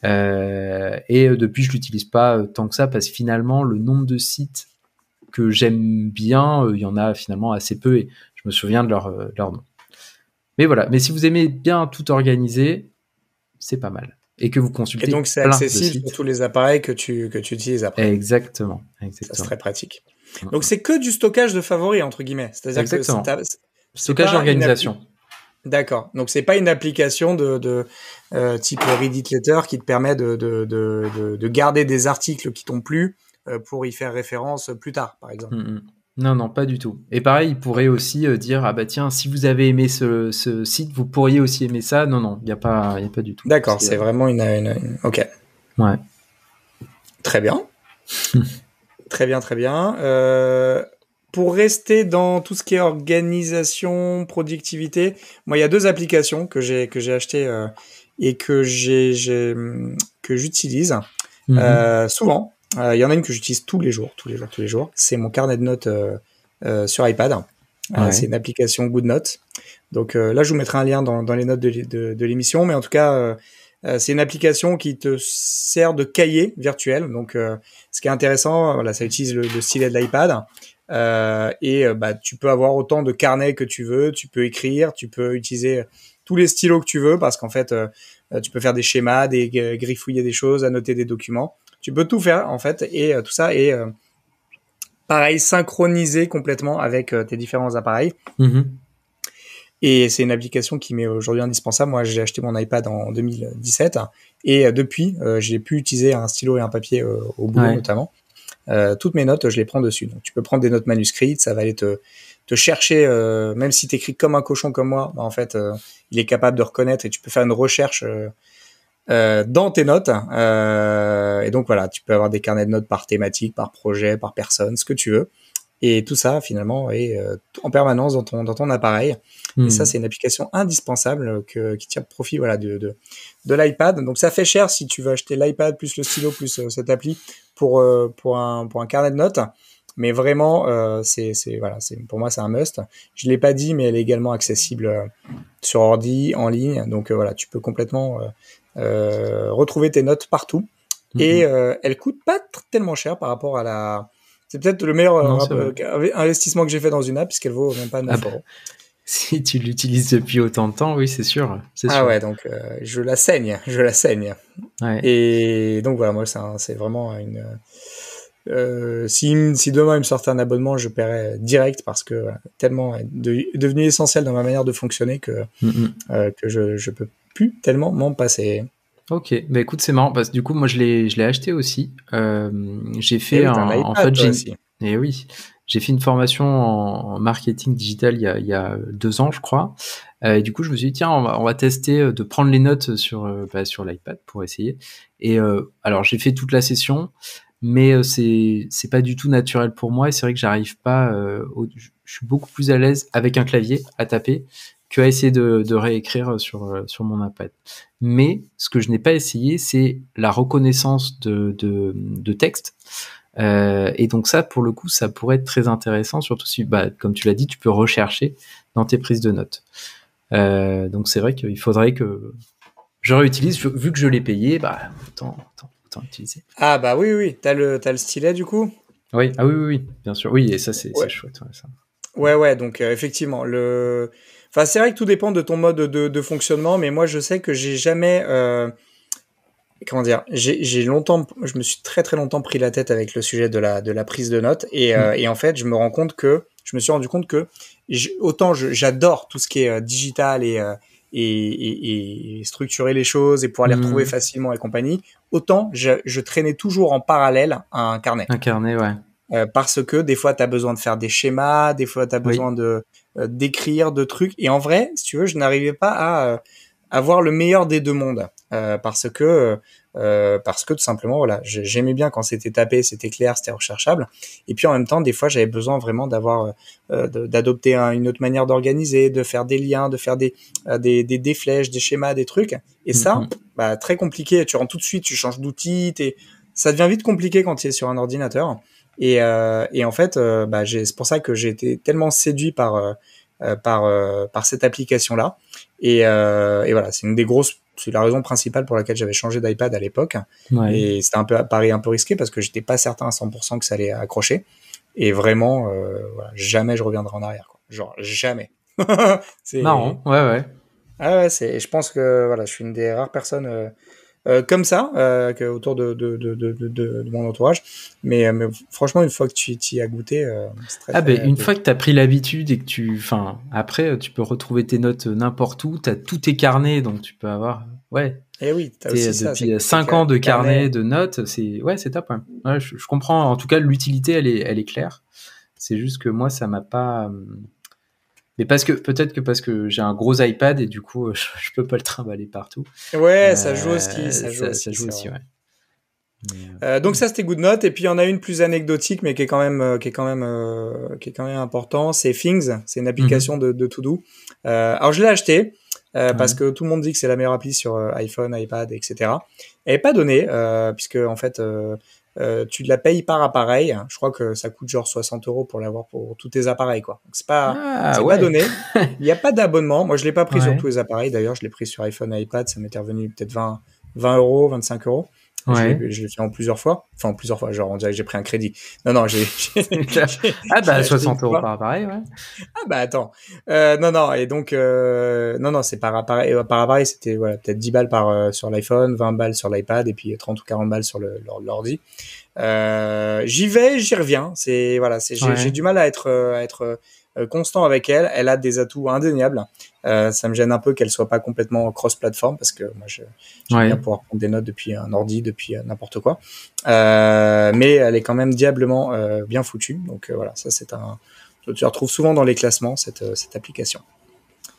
euh, et euh, depuis, je l'utilise pas euh, tant que ça parce que finalement, le nombre de sites que j'aime bien, il y en a finalement assez peu et je me souviens de leur, leur nom. Mais voilà, mais si vous aimez bien tout organiser, c'est pas mal et que vous consultez. Et donc c'est accessible pour tous les appareils que tu, que tu utilises après. Exactement. Ça, c'est très pratique. Donc c'est que du stockage de favoris, entre guillemets. C'est-à-dire que Stockage d'organisation. D'accord. Donc c'est pas une application de, euh, type Reddit Letter qui te permet de, garder des articles qui t'ont plu euh, pour y faire référence euh, plus tard, par exemple. Mm, mm. Non, non, pas du tout. Et pareil, il pourrait aussi dire ah bah tiens, si vous avez aimé ce, site, vous pourriez aussi aimer ça. Non, non, il n'y a pas, y pas du tout. D'accord. C'est vraiment une, Ok. Ouais. Très bien. très bien, très bien pour rester dans tout ce qui est organisation, productivité, moi, il y a deux applications que j'ai que j'ai achetées euh, et que hum, que j'utilise mhm. euh, souvent. Euh, il y en a une que j'utilise tous les jours, tous les jours, tous les jours. C'est mon carnet de notes sur iPad. c'est une application GoodNotes. Donc là, je vous mettrai un lien dans, les notes de, l'émission, mais en tout cas c'est une application qui te sert de cahier virtuel. Donc, ce qui est intéressant, voilà, ça utilise le, le stylet de l'iPad. Euh, et euh, bah, tu peux avoir autant de carnets que tu veux, tu peux écrire, tu peux utiliser euh, tous les stylos que tu veux parce qu'en fait, tu peux faire des schémas, des griffouiller des choses, annoter des documents. Tu peux tout faire en fait et tout ça est pareil synchronisé complètement avec tes différents appareils. Mmh et c'est une application qui m'est aujourd'hui indispensable. Moi, j'ai acheté mon iPad en 2017 et depuis, j'ai pu utiliser un stylo et un papier au bout notamment. Euh, toutes mes notes, je les prends dessus. tu peux prendre des notes manuscrites, ça va aller te, chercher, euh, même si tu écris comme un cochon comme moi, bah, en fait, euh, il est capable de reconnaître et tu peux faire une recherche dans tes notes. et donc, voilà, tu peux avoir des carnets de notes par thématique, par projet, par personne, ce que tu veux. Et tout ça, finalement, est euh, en permanence dans ton, dans ton appareil. Et ça, hmm. c'est une application indispensable euh, que, qui tient profit voilà, de, de, l'iPad. Donc ça fait cher si tu veux acheter l'iPad plus le stylo plus euh, cette appli pour, pour, un, pour un carnet de notes. Mais vraiment, c'est voilà, c'est pour moi c'est un must. Je l'ai pas dit, mais elle est également accessible sur ordi, en ligne. Donc voilà, tu peux complètement retrouver tes notes partout. Hmm. Et elle coûte pas tellement cher par rapport à la c'est peut-être le meilleur euh, euh, investissement que j'ai fait dans une app, puisqu'elle vaut même pas 9 ah Si tu l'utilises depuis autant de temps, oui, c'est sûr. Ah ouais, donc euh, je la saigne, je la saigne. Et donc voilà, moi, c'est vraiment une. si, demain il me sortait un abonnement, je paierais direct parce que tellement devenu essentiel dans ma manière de fonctionner que, que je ne peux plus tellement m'en passer. Ok, bah écoute, c'est marrant parce que du coup, moi je l'ai, acheté aussi. Euh, j'ai fait un, en fait, et eh oui, j'ai fait une formation en, marketing digital il y, a, deux ans, je crois. Euh, et du coup, je me suis dit tiens, on va, tester euh, de prendre les notes sur bah, sur l'iPad pour essayer. Et alors, j'ai fait toute la session, mais c'est pas du tout naturel pour moi. Et c'est vrai que j'arrive pas. je suis beaucoup plus à l'aise avec un clavier à taper tu as essayé de, réécrire euh, sur, mon iPad. Mais ce que je n'ai pas essayé, c'est la reconnaissance de, texte. Euh, et donc ça, pour le coup, ça pourrait être très intéressant, surtout si, bah, comme tu l'as dit, tu peux rechercher dans tes prises de notes. Euh, donc c'est vrai qu'il faudrait que je réutilise, vu que je l'ai payé, bah, autant, utiliser. Ah bah oui, oui, Tu as le stylet du coup Oui, ah oui, oui, bien sûr. Oui, et ça, c'est chouette. Ouais, ouais, donc effectivement, le... Enfin, c'est vrai que tout dépend de ton mode de, fonctionnement, mais moi, je sais que j'ai jamais. Euh, comment dire J'ai longtemps. Je me suis très, très longtemps pris la tête avec le sujet de la, de la prise de notes. Et, euh, mm. en fait, je me rends compte que. Je me suis rendu compte que. autant j'adore tout ce qui est euh, digital et. Et, structurer les choses et pouvoir les mm. retrouver facilement et compagnie, autant je, je, traînais toujours en parallèle un carnet. Un carnet, ouais. Euh, parce que des fois, tu as besoin de faire des schémas, des fois, tu as besoin de euh, d'écrire de trucs. Et en vrai, si tu veux, je n'arrivais pas à euh, avoir le meilleur des deux mondes. parce que parce que tout simplement voilà j'aimais bien quand c'était tapé c'était clair c'était recherchable et puis en même temps des fois j'avais besoin vraiment d'avoir d'adopter une autre manière d'organiser de faire des liens de faire des des, flèches des schémas des trucs et ça bah, très compliqué tu rentres tout de suite tu changes d'outil ça devient vite compliqué quand tu es sur un ordinateur et, euh, et en fait, euh, bah, c'est pour ça que j'ai été tellement séduit par euh, par par cette application là. Et, et voilà, c'est une des grosses c'est la raison principale pour laquelle j'avais changé d'iPad à l'époque. Et c'était un peu pari un peu risqué parce que j'étais pas certain à 100% que ça allait accrocher. Et vraiment, euh, voilà, jamais je reviendrai en arrière. Quoi. Genre jamais. c'est marrant. Ouais ouais. Ah ouais, c'est. Je pense que voilà, je suis une des rares personnes euh, comme ça euh, autour de, mon entourage. Euh, mais, franchement, une fois que tu y as goûté, c'est ah ben, Une fois que tu as pris l'habitude et que tu. Enfin, après, tu peux retrouver tes notes n'importe où. Tu as tout tes carnets, donc tu peux avoir. Ouais. Et eh oui, as aussi 5 ans de carnet, de notes, c'est ouais, c'est top. Hein. je, comprends. En tout cas, l'utilité, elle est, elle est claire. C'est juste que moi, ça m'a pas hum, mais parce que peut-être que parce que j'ai un gros iPad et du coup, je, ne peux pas le trimballer partout. Ouais, ça euh, joue aussi. Ça joue ça, aussi, joue aussi ouais. Euh, donc ça c'était Good et puis il y en a une plus anecdotique mais qui est quand même euh, qui est quand même qui est quand même important c'est Things c'est une application mhm. de, de To Do alors je l'ai acheté parce que tout le monde dit que c'est la meilleure appli sur iPhone, iPad, etc. Elle n'est pas donnée, puisque en fait, euh, tu la payes par appareil. Je crois que ça coûte genre 60 euros pour l'avoir pour tous tes appareils, quoi. c'est pas, ah, donné. Il n'y a pas d'abonnement. Moi, je l'ai pas pris sur tous les appareils. D'ailleurs, je l'ai pris sur iPhone, iPad. Ça m'était revenu peut-être 20 euros, 25 euros. Je, l'ai fait en plusieurs fois. Enfin, plusieurs fois. Genre, on dirait que j'ai pris un crédit. Non, non, j'ai. ah, bah, 60 euros par appareil, ouais. Ah, bah, attends. Euh, non, non. Et donc, euh, non, non, c'est par appareil. Euh, par appareil, c'était voilà, peut-être 10 balles par, sur l'iPhone, 20 balles sur l'iPad et puis 30 ou 40 balles sur l'ordi. j'y vais, j'y reviens. C'est, voilà, j'ai du mal à être, à être euh, constant avec elle. Elle a des atouts indéniables. Euh, ça me gêne un peu qu'elle soit pas complètement cross plateforme parce que moi, je' ouais. bien pouvoir prendre des notes depuis un ordi, depuis euh, n'importe quoi. mais elle est quand même diablement bien foutue. Donc voilà, ça c'est un. Tu la retrouves souvent dans les classements cette, cette application.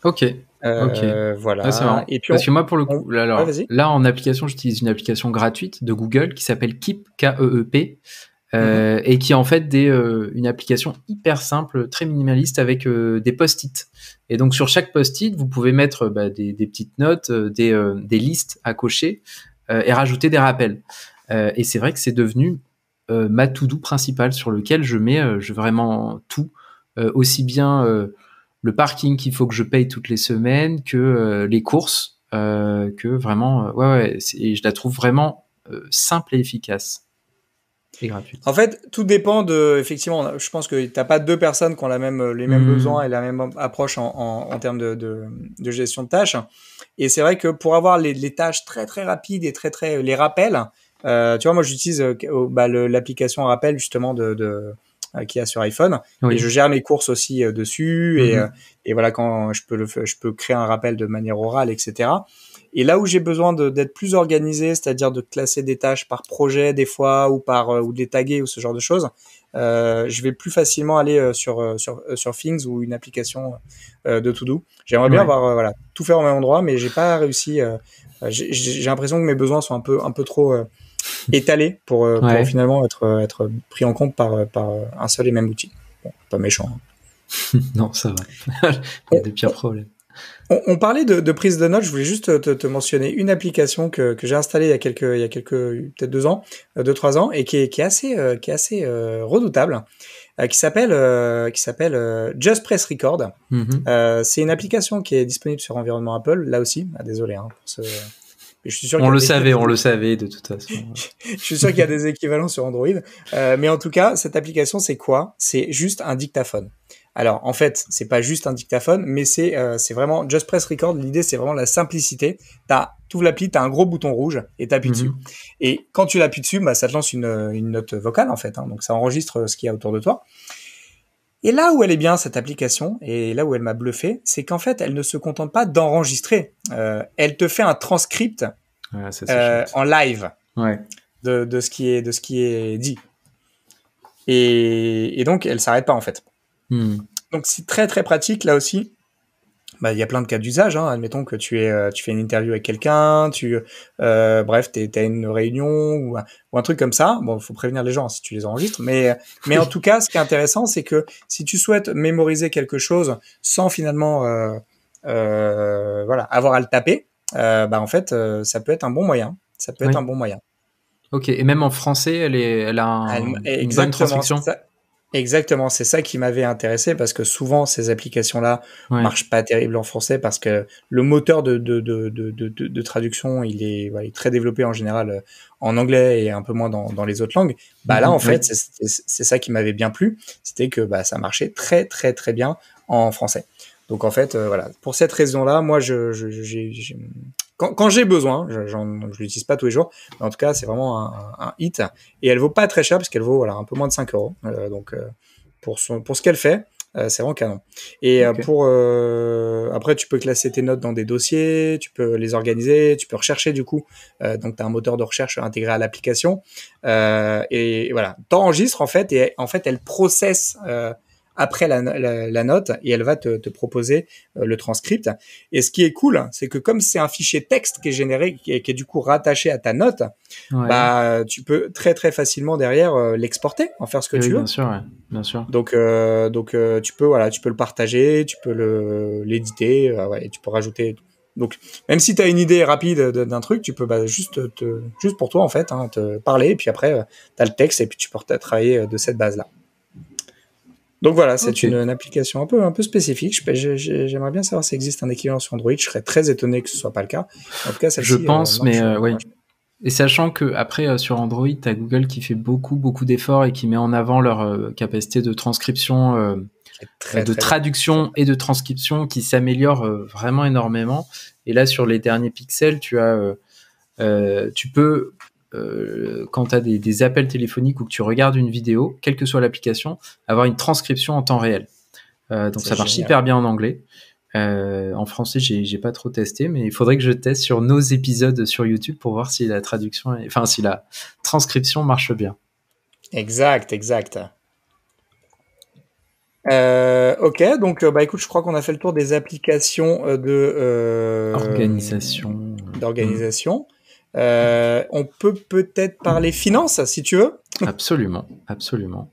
Ok. ok. Voilà. Et puis Parce que moi, pour le coup, là en application, j'utilise une application gratuite de Google qui s'appelle Keep, K-E-E-P. Euh, et qui est en fait des, euh, une application hyper simple, très minimaliste avec euh, des post-it. Et donc sur chaque post-it, vous pouvez mettre bah, des, des, petites notes, des, des, listes à cocher et rajouter des rappels. et c'est vrai que c'est devenu ma to-do principale sur lequel je mets je, vraiment tout, aussi bien le parking qu'il faut que je paye toutes les semaines que les courses, que vraiment, ouais, ouais, et je la trouve vraiment simple et efficace. En fait, tout dépend de. Effectivement, je pense que t'as pas deux personnes qui ont la même, euh, les mêmes mmh. besoins et la même euh, approche en, termes de, gestion de tâches. Et c'est vrai que pour avoir les, tâches très très rapides et très très les rappels, euh, tu vois, moi j'utilise bah, l'application rappel justement de, de a sur iPhone. Et je gère mes courses aussi dessus mmh. et, voilà quand je peux le, je peux créer un rappel de manière orale, etc. Et là où j'ai besoin d'être plus organisé, c'est-à-dire de classer des tâches par projet des fois ou par euh, ou de les taguer ou ce genre de choses, euh, je vais plus facilement aller euh, sur sur sur Things ou une application de To Do. J'aimerais bien avoir voilà tout faire au même endroit, mais j'ai pas réussi. j'ai l'impression que mes besoins sont un peu un peu trop étalés pour, finalement être être pris en compte par par un seul et même outil. Bon, pas méchant. Hein. non, ça va. Il y a des pires problèmes. On, parlait de, prise de notes. Je voulais juste te, mentionner une application que, j'ai installée il y a quelques, peut-être deux ans, euh, deux trois ans, et qui est, assez, euh, euh, redoutable, qui s'appelle, qui s'appelle Just Press Record. Mm-hmm. c'est une application qui est disponible sur environnement Apple. Là aussi, ah, désolé hein, on le savait, on le savait de toute façon. je suis sûr qu'il y a des équivalents sur Android. mais en tout cas, cette application, c'est quoi C'est juste un dictaphone. Alors en fait, c'est pas juste un dictaphone, mais c'est euh, vraiment Just Press Record. L'idée, c'est vraiment la simplicité. Tu tout l'appli, as un gros bouton rouge et t'appuies mhm. dessus. Et quand tu l'appuies dessus, bah, ça te lance une, note vocale en fait. Hein. donc ça enregistre ce qu'il y a autour de toi. Et là où elle est bien cette application et là où elle m'a bluffé, c'est qu'en fait, elle ne se contente pas d'enregistrer. Euh, elle te fait un transcript euh, en live de, ce qui est de ce qui est dit. Et, et donc elle s'arrête pas en fait. Hmm. Donc c'est très très pratique là aussi. Bah, il y a plein de cas d'usage. Hein. Admettons que tu, es, euh, tu fais une interview avec quelqu'un, tu, euh, bref, tu as une réunion ou, un truc comme ça. Bon, faut prévenir les gens hein, si tu les enregistres. Mais, mais en tout cas, ce qui est intéressant, c'est que si tu souhaites mémoriser quelque chose sans finalement euh, voilà, avoir à le taper, bah, en fait, ça peut être un bon moyen. Ça peut être un bon moyen. Ok, et même en français, elle, est, elle a une bonne transcription. Exactement, c'est ça qui m'avait intéressé parce que souvent ces applications-là marchent pas terrible en français parce que le moteur de, de, traduction il est, très développé en général euh, en anglais et un peu moins dans, les autres langues. Bah là mhm, en fait c'est ça qui m'avait bien plu, c'était que bah, ça marchait très très très bien en français. Donc en fait euh, voilà pour cette raison-là, moi je, je, quand, j'ai besoin, je, ne l'utilise pas tous les jours, mais en tout cas, c'est vraiment un, hit. Et elle vaut pas très cher parce qu'elle vaut voilà, un peu moins de 5 euros. Euh, donc, euh, pour, son, pour ce qu'elle fait, euh, c'est vraiment canon. Et pour après, tu peux classer tes notes dans des dossiers, tu peux les organiser, tu peux rechercher du coup. donc, tu as un moteur de recherche intégré à l'application. et voilà, tu enregistres en fait et en fait, elle processe après la, note et elle va te, proposer euh, le transcript. Et ce qui est cool, c'est que comme c'est un fichier texte qui est généré, qui est, du coup rattaché à ta note, bah, tu peux très très facilement derrière euh, l'exporter, en faire ce que tu veux. Bien sûr, bien sûr. Donc euh, donc tu peux voilà, tu peux le partager, tu peux le l'éditer, tu peux rajouter. Donc même si tu as une idée rapide d'un truc, tu peux bah, juste juste pour toi en fait hein, te parler et puis après tu as le texte et puis tu peux travailler de cette base là. Donc voilà, c'est une, application un peu, un peu spécifique. J'aimerais bien savoir s'il existe un équivalent sur Android. Je serais très étonné que ce soit pas le cas. En tout cas, Je euh, pense, mais euh, oui. Et sachant que après euh, sur Android, tu as Google qui fait beaucoup beaucoup d'efforts et qui met en avant leur capacité de transcription, de traduction et de transcription qui s'améliore vraiment énormément. Et là sur les derniers pixels, tu as tu peux euh, quand tu as des, appels téléphoniques ou que tu regardes une vidéo, quelle que soit l'application, avoir une transcription en temps réel. Euh, donc ça marche super hyper bien en anglais. Euh, en français, j'ai pas trop testé, mais il faudrait que je teste sur nos épisodes sur YouTube pour voir si la traduction, enfin si la transcription marche bien. Exact, exact. ok, donc bah écoute, je crois qu'on a fait le tour des applications de organisation. D'organisation. Euh, on peut peut-être parler finances, si tu veux. Absolument, absolument.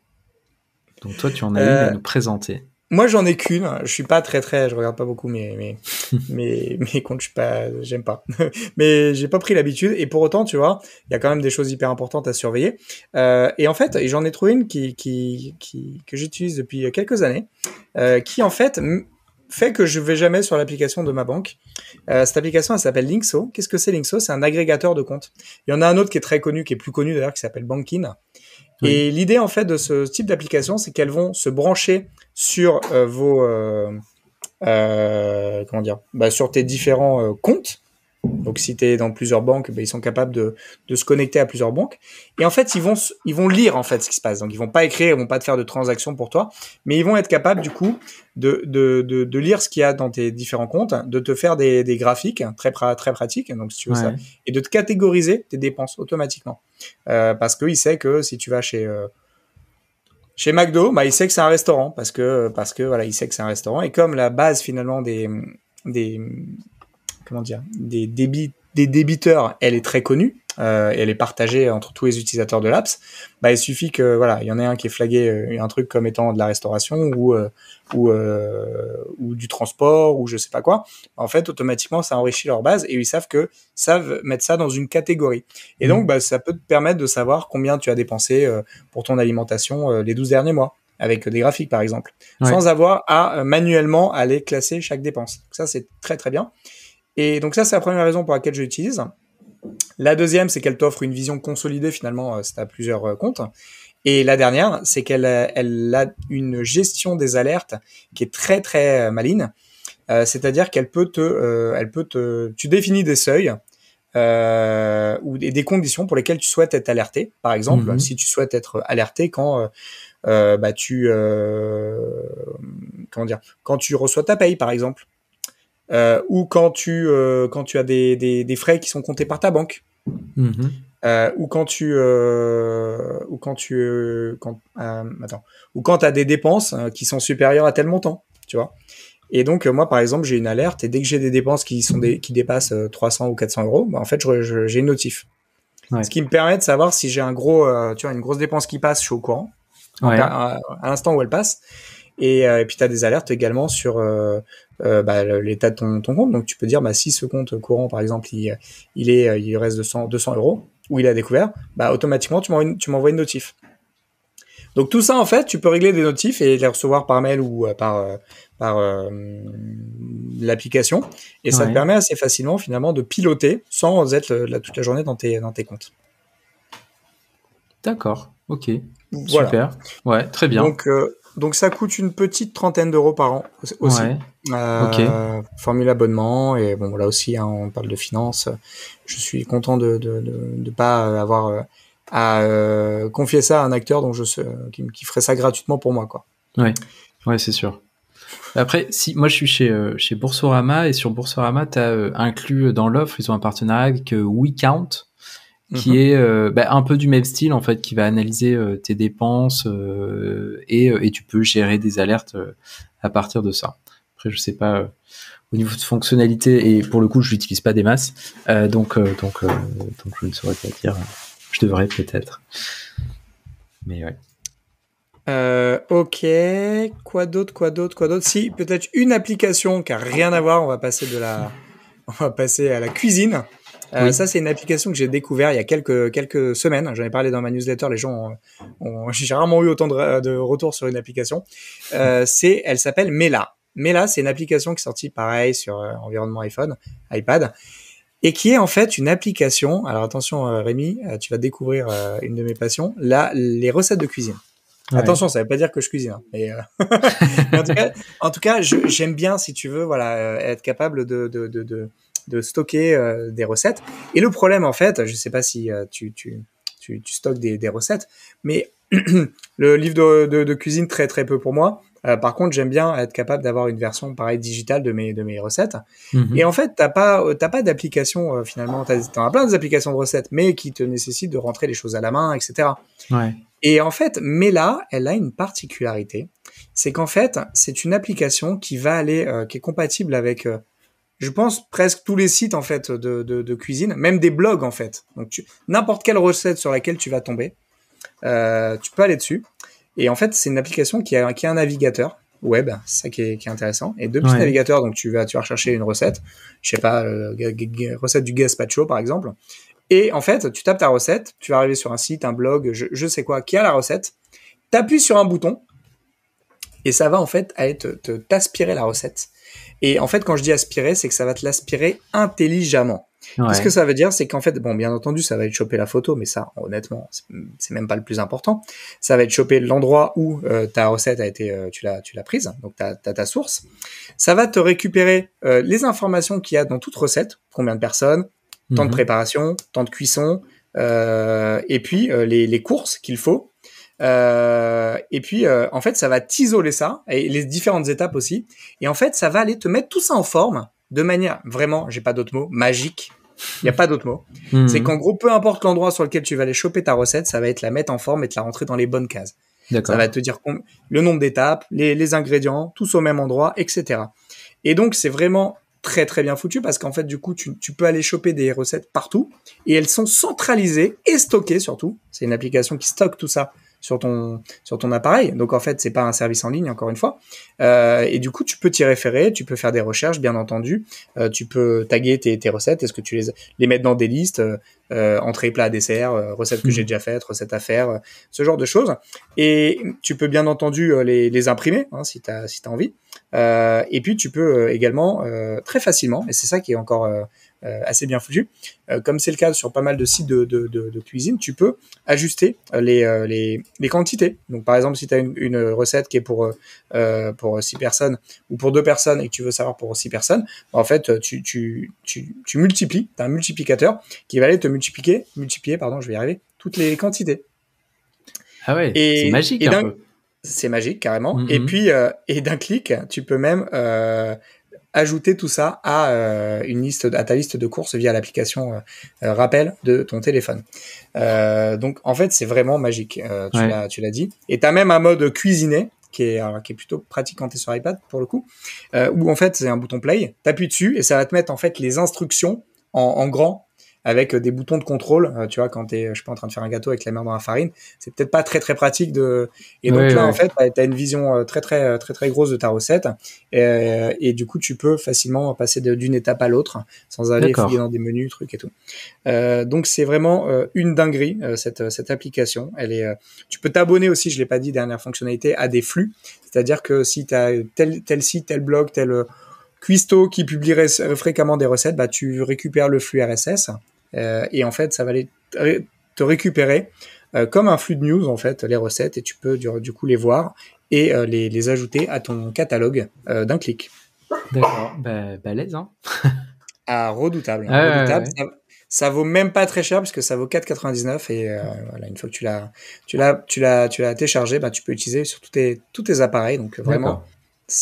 Donc toi, tu en as une à euh, nous présenter. Moi, j'en ai qu'une. Je suis pas très très, je regarde pas beaucoup mes mes mes, mes comptes. Je pas, j'aime pas. Mais j'ai pas pris l'habitude. Et pour autant, tu vois, il y a quand même des choses hyper importantes à surveiller. Euh, et en fait, j'en ai trouvé une qui qui, qui que j'utilise depuis quelques années, qui en fait fait que je vais jamais sur l'application de ma banque. Euh, cette application, elle s'appelle Linkso. Qu'est-ce que c'est Linkso C'est un agrégateur de comptes. Il y en a un autre qui est très connu, qui est plus connu d'ailleurs, qui s'appelle Bankin. Et l'idée en fait de ce type d'application, c'est qu'elles vont se brancher sur euh, vos euh, comment dire, bah, sur tes différents comptes donc, si tu es dans plusieurs banques, ben, ils sont capables de, de, se connecter à plusieurs banques. Et en fait, ils vont, ils vont lire en fait ce qui se passe. Donc, ils vont pas écrire, ils vont pas te faire de transactions pour toi, mais ils vont être capables du coup de, de, de, lire ce qu'il y a dans tes différents comptes, de te faire des, des graphiques très, très pratiques. Donc, si tu veux ça, et de te catégoriser tes dépenses automatiquement, euh, parce qu'il sait que si tu vas chez euh, chez McDo, bah, il sait que c'est un restaurant parce que parce que voilà, il sait que c'est un restaurant. Et comme la base finalement des des dire, des, des débiteurs, elle est très connue. Euh, elle est partagée entre tous les utilisateurs de l'apps, bah, il suffit que voilà, il y en ait un qui est flagué euh, un truc comme étant de la restauration ou euh, ou, du transport ou je sais pas quoi. En fait, automatiquement, ça enrichit leur base et ils savent que savent mettre ça dans une catégorie. Et donc, mmh. bah, ça peut te permettre de savoir combien tu as dépensé pour ton alimentation les 12 derniers mois avec des graphiques par exemple, sans avoir à manuellement aller classer chaque dépense. ça, c'est très très bien. Et donc ça, c'est la première raison pour laquelle je l'utilise. La deuxième, c'est qu'elle t'offre une vision consolidée finalement, euh, c'est à plusieurs euh, comptes. Et la dernière, c'est qu'elle euh, elle a une gestion des alertes qui est très très maline. C'est-à-dire qu'elle peut te, elle peut te, tu définis des seuils euh, ou des, conditions pour lesquelles tu souhaites être alerté. Par exemple, mhm. si tu souhaites être alerté quand bah, tu, comment dire, quand tu reçois ta paye, par exemple. Euh, ou quand tu, euh, quand tu as des, des, frais qui sont comptés par ta banque, mhm. euh, ou quand tu, ou quand tu, attends, ou quand as des dépenses qui sont supérieures à tel montant, tu vois. Et donc moi par exemple j'ai une alerte et dès que j'ai des dépenses qui sont des, qui dépassent 300 ou 400 euros, bah, en fait j'ai une notif. Ce qui me permet de savoir si j'ai un gros, tu une grosse dépense qui passe, je suis au courant. à l'instant où elle passe. Euh, et, puis tu as des alertes également sur euh, euh, bah, l'état de ton, compte. Donc tu peux dire bah, si ce compte courant, par exemple, il, est, il reste 200, 200 euros ou il a découvert, bah, automatiquement tu m'envoies une, notif. Donc tout ça en fait, tu peux régler des notifs et les recevoir par mail ou par par l'application et ça te permet assez facilement finalement de piloter sans être toute la journée dans tes dans tes comptes. D'accord. Ok. Super. Ouais, très bien. Donc donc ça coûte une petite trentaine d'euros par an aussi. Euh, formule abonnement et bon là aussi hein, on parle de finances. Je suis content de ne pas avoir euh, à euh, confier ça à un acteur je qui, ferait ça gratuitement pour moi quoi. Ouais, c'est sûr. Après, si moi je suis chez, chez Boursorama et sur Boursorama, tu as inclus dans l'offre, ils ont un partenariat avec WeCount qui mhm. est euh, bah, un peu du même style en fait, qui va analyser euh, tes dépenses euh, et, tu peux gérer des alertes à partir de ça. Après, je sais pas au niveau de fonctionnalité et pour le coup, je l'utilise pas des masses, donc donc donc je ne saurais pas dire. Je devrais peut-être, mais ouais. ok, quoi d'autre, quoi d'autre, quoi d'autre Si peut-être une application qui a rien à voir, on va passer de la, on va passer à la cuisine. Euh, ça, c'est une application que j'ai découvert il y a quelques, semaines. J'en ai parlé dans ma newsletter. Les gens ont, j'ai rarement eu autant de, retours sur une application. Euh, c'est, elle s'appelle Mela. Mela, c'est une application qui est sortie pareil sur euh, environnement iPhone, iPad, et qui est en fait une application. Alors attention, Rémi, tu vas découvrir une de mes passions. Là, les recettes de cuisine. Attention, ça ne veut pas dire que je cuisine. Hein, en tout cas, j'aime bien, si tu veux, voilà, être capable de de stocker euh, des recettes. Et le problème, en fait, je ne sais pas si euh, tu, tu, stockes des, recettes, mais le livre de, cuisine, très très peu pour moi. Euh, par contre, j'aime bien être capable d'avoir une version pareil digitale de mes, de mes recettes. Mhm. Et en fait, t'as pas, pas d'application finalement. T'as, as plein d'applications de recettes, mais qui te nécessitent de rentrer les choses à la main, etc. Et en fait, mais là, elle a une particularité, c'est qu'en fait, c'est une application qui va aller, qui est compatible avec je pense presque tous les sites en fait de, cuisine, même des blogs en fait. Donc n'importe quelle recette sur laquelle tu vas tomber, euh, tu peux aller dessus. Et en fait, c'est une application qui a, qui un navigateur web, c'est ça qui est, intéressant. Et depuis petits navigateurs, donc tu vas tu rechercher une recette, je sais pas, euh, recette du gazpacho par exemple. Et en fait, tu tapes ta recette, tu vas arriver sur un site, un blog, je, je sais quoi, qui a la recette. tu appuies sur un bouton et ça va en fait aller t'aspirer te, la recette et en fait, quand je dis aspirer, c'est que ça va te l'aspirer intelligemment. Qu'est-ce que ça veut dire C'est qu'en fait, bon, bien entendu, ça va être choper la photo, mais ça, honnêtement, c'est même pas le plus important. Ça va être choper l'endroit où euh, ta recette a été, euh, tu l'as, prise, hein, donc tu as, ta source. Ça va te récupérer euh, les informations qu'il y a dans toute recette, combien de personnes, temps de mhm. préparation, temps de cuisson, et puis les, courses qu'il faut euh, et puis, euh, en fait, ça va t'isoler ça, et les différentes étapes aussi. Et en fait, ça va aller te mettre tout ça en forme de manière vraiment, j'ai pas d'autre mot, magique. Il n'y a pas d'autre mot. Hmm. C'est qu'en gros, peu importe l'endroit sur lequel tu vas aller choper ta recette, ça va être la mettre en forme et te la rentrer dans les bonnes cases. Ça va te dire le nombre d'étapes, les, ingrédients, tous au même endroit, etc. Et donc, c'est vraiment très très bien foutu parce qu'en fait du coup tu, tu, peux aller choper des recettes partout et elles sont centralisées et stockées surtout. C'est une application qui stocke tout ça sur ton, sur ton appareil. Donc en fait, c'est pas un service en ligne, encore une fois. Euh, et du coup, tu peux t'y référer, tu peux faire des recherches, bien entendu. Euh, tu peux taguer tes, tes recettes. Est-ce que tu les, les mets dans des listes euh, entrée, plat, dessert, recettes que hmm. j'ai déjà faites, recettes à faire, ce genre de choses. Et tu peux bien entendu les, les imprimer hein, si tu si as envie. et puis tu peux également très facilement, et c'est ça qui est encore euh, assez bien foutu. Euh, comme c'est le cas sur pas mal de sites de, cuisine, tu peux ajuster euh, les, les, quantités. Donc par exemple, si tu as une, recette qui est pour, pour 6 personnes ou pour 2 personnes et que tu veux savoir pour 6 personnes, en fait, tu, multiplies, tu as un multiplicateur qui va aller te multiplier, multiplier pardon, je vais y arriver, toutes les quantités. Ah ouais, c'est magique. C'est magique carrément. Mm-hmm. Et puis, et d'un clic, tu peux même ajouter tout ça à euh, une liste, à ta liste de courses via l'application euh, euh, rappel de ton téléphone. donc en fait, c'est vraiment magique. tu l'as, dit. Et tu as même un mode cuisiner qui est, plutôt pratique quand t'es sur iPad pour le coup, où en fait c'est un bouton play, Tu appuies dessus et ça va te mettre en fait les instructions en grand avec euh, des boutons de contrôle. Euh, tu vois, quand tu es, je sais pas en train de faire un gâteau avec la merde dans la farine, c'est peut-être pas très très pratique de. Et donc là, en fait, bah, tu as une vision euh, très très très très grosse de ta recette, et, du coup, tu peux facilement passer d'une étape à l'autre sans aller fouiller dans des menus, trucs et tout. donc c'est vraiment une dinguerie cette cette application. Elle est. tu peux t'abonner aussi, je l'ai pas dit, dernière fonctionnalité à des flux, c'est-à-dire que si tu tel tel site, tel blog, tel Cuisto qui publierait euh, fréquemment des recettes, bah, tu récupères le flux RSS euh, et en fait, ça va te récupérer euh, comme un flux de news en fait les recettes et tu peux du, coup les voir et les, ajouter à ton catalogue d'un clic. D'accord, bah, balèze hein. ah, redoutable. Hein. redoutable. Ça, vaut même pas très cher puisque ça vaut 4,99 et voilà, une fois que tu l'as tu l'as tu l'as tu l'as téléchargé, bah, tu peux l'utiliser sur tous tes tous tes appareils donc vraiment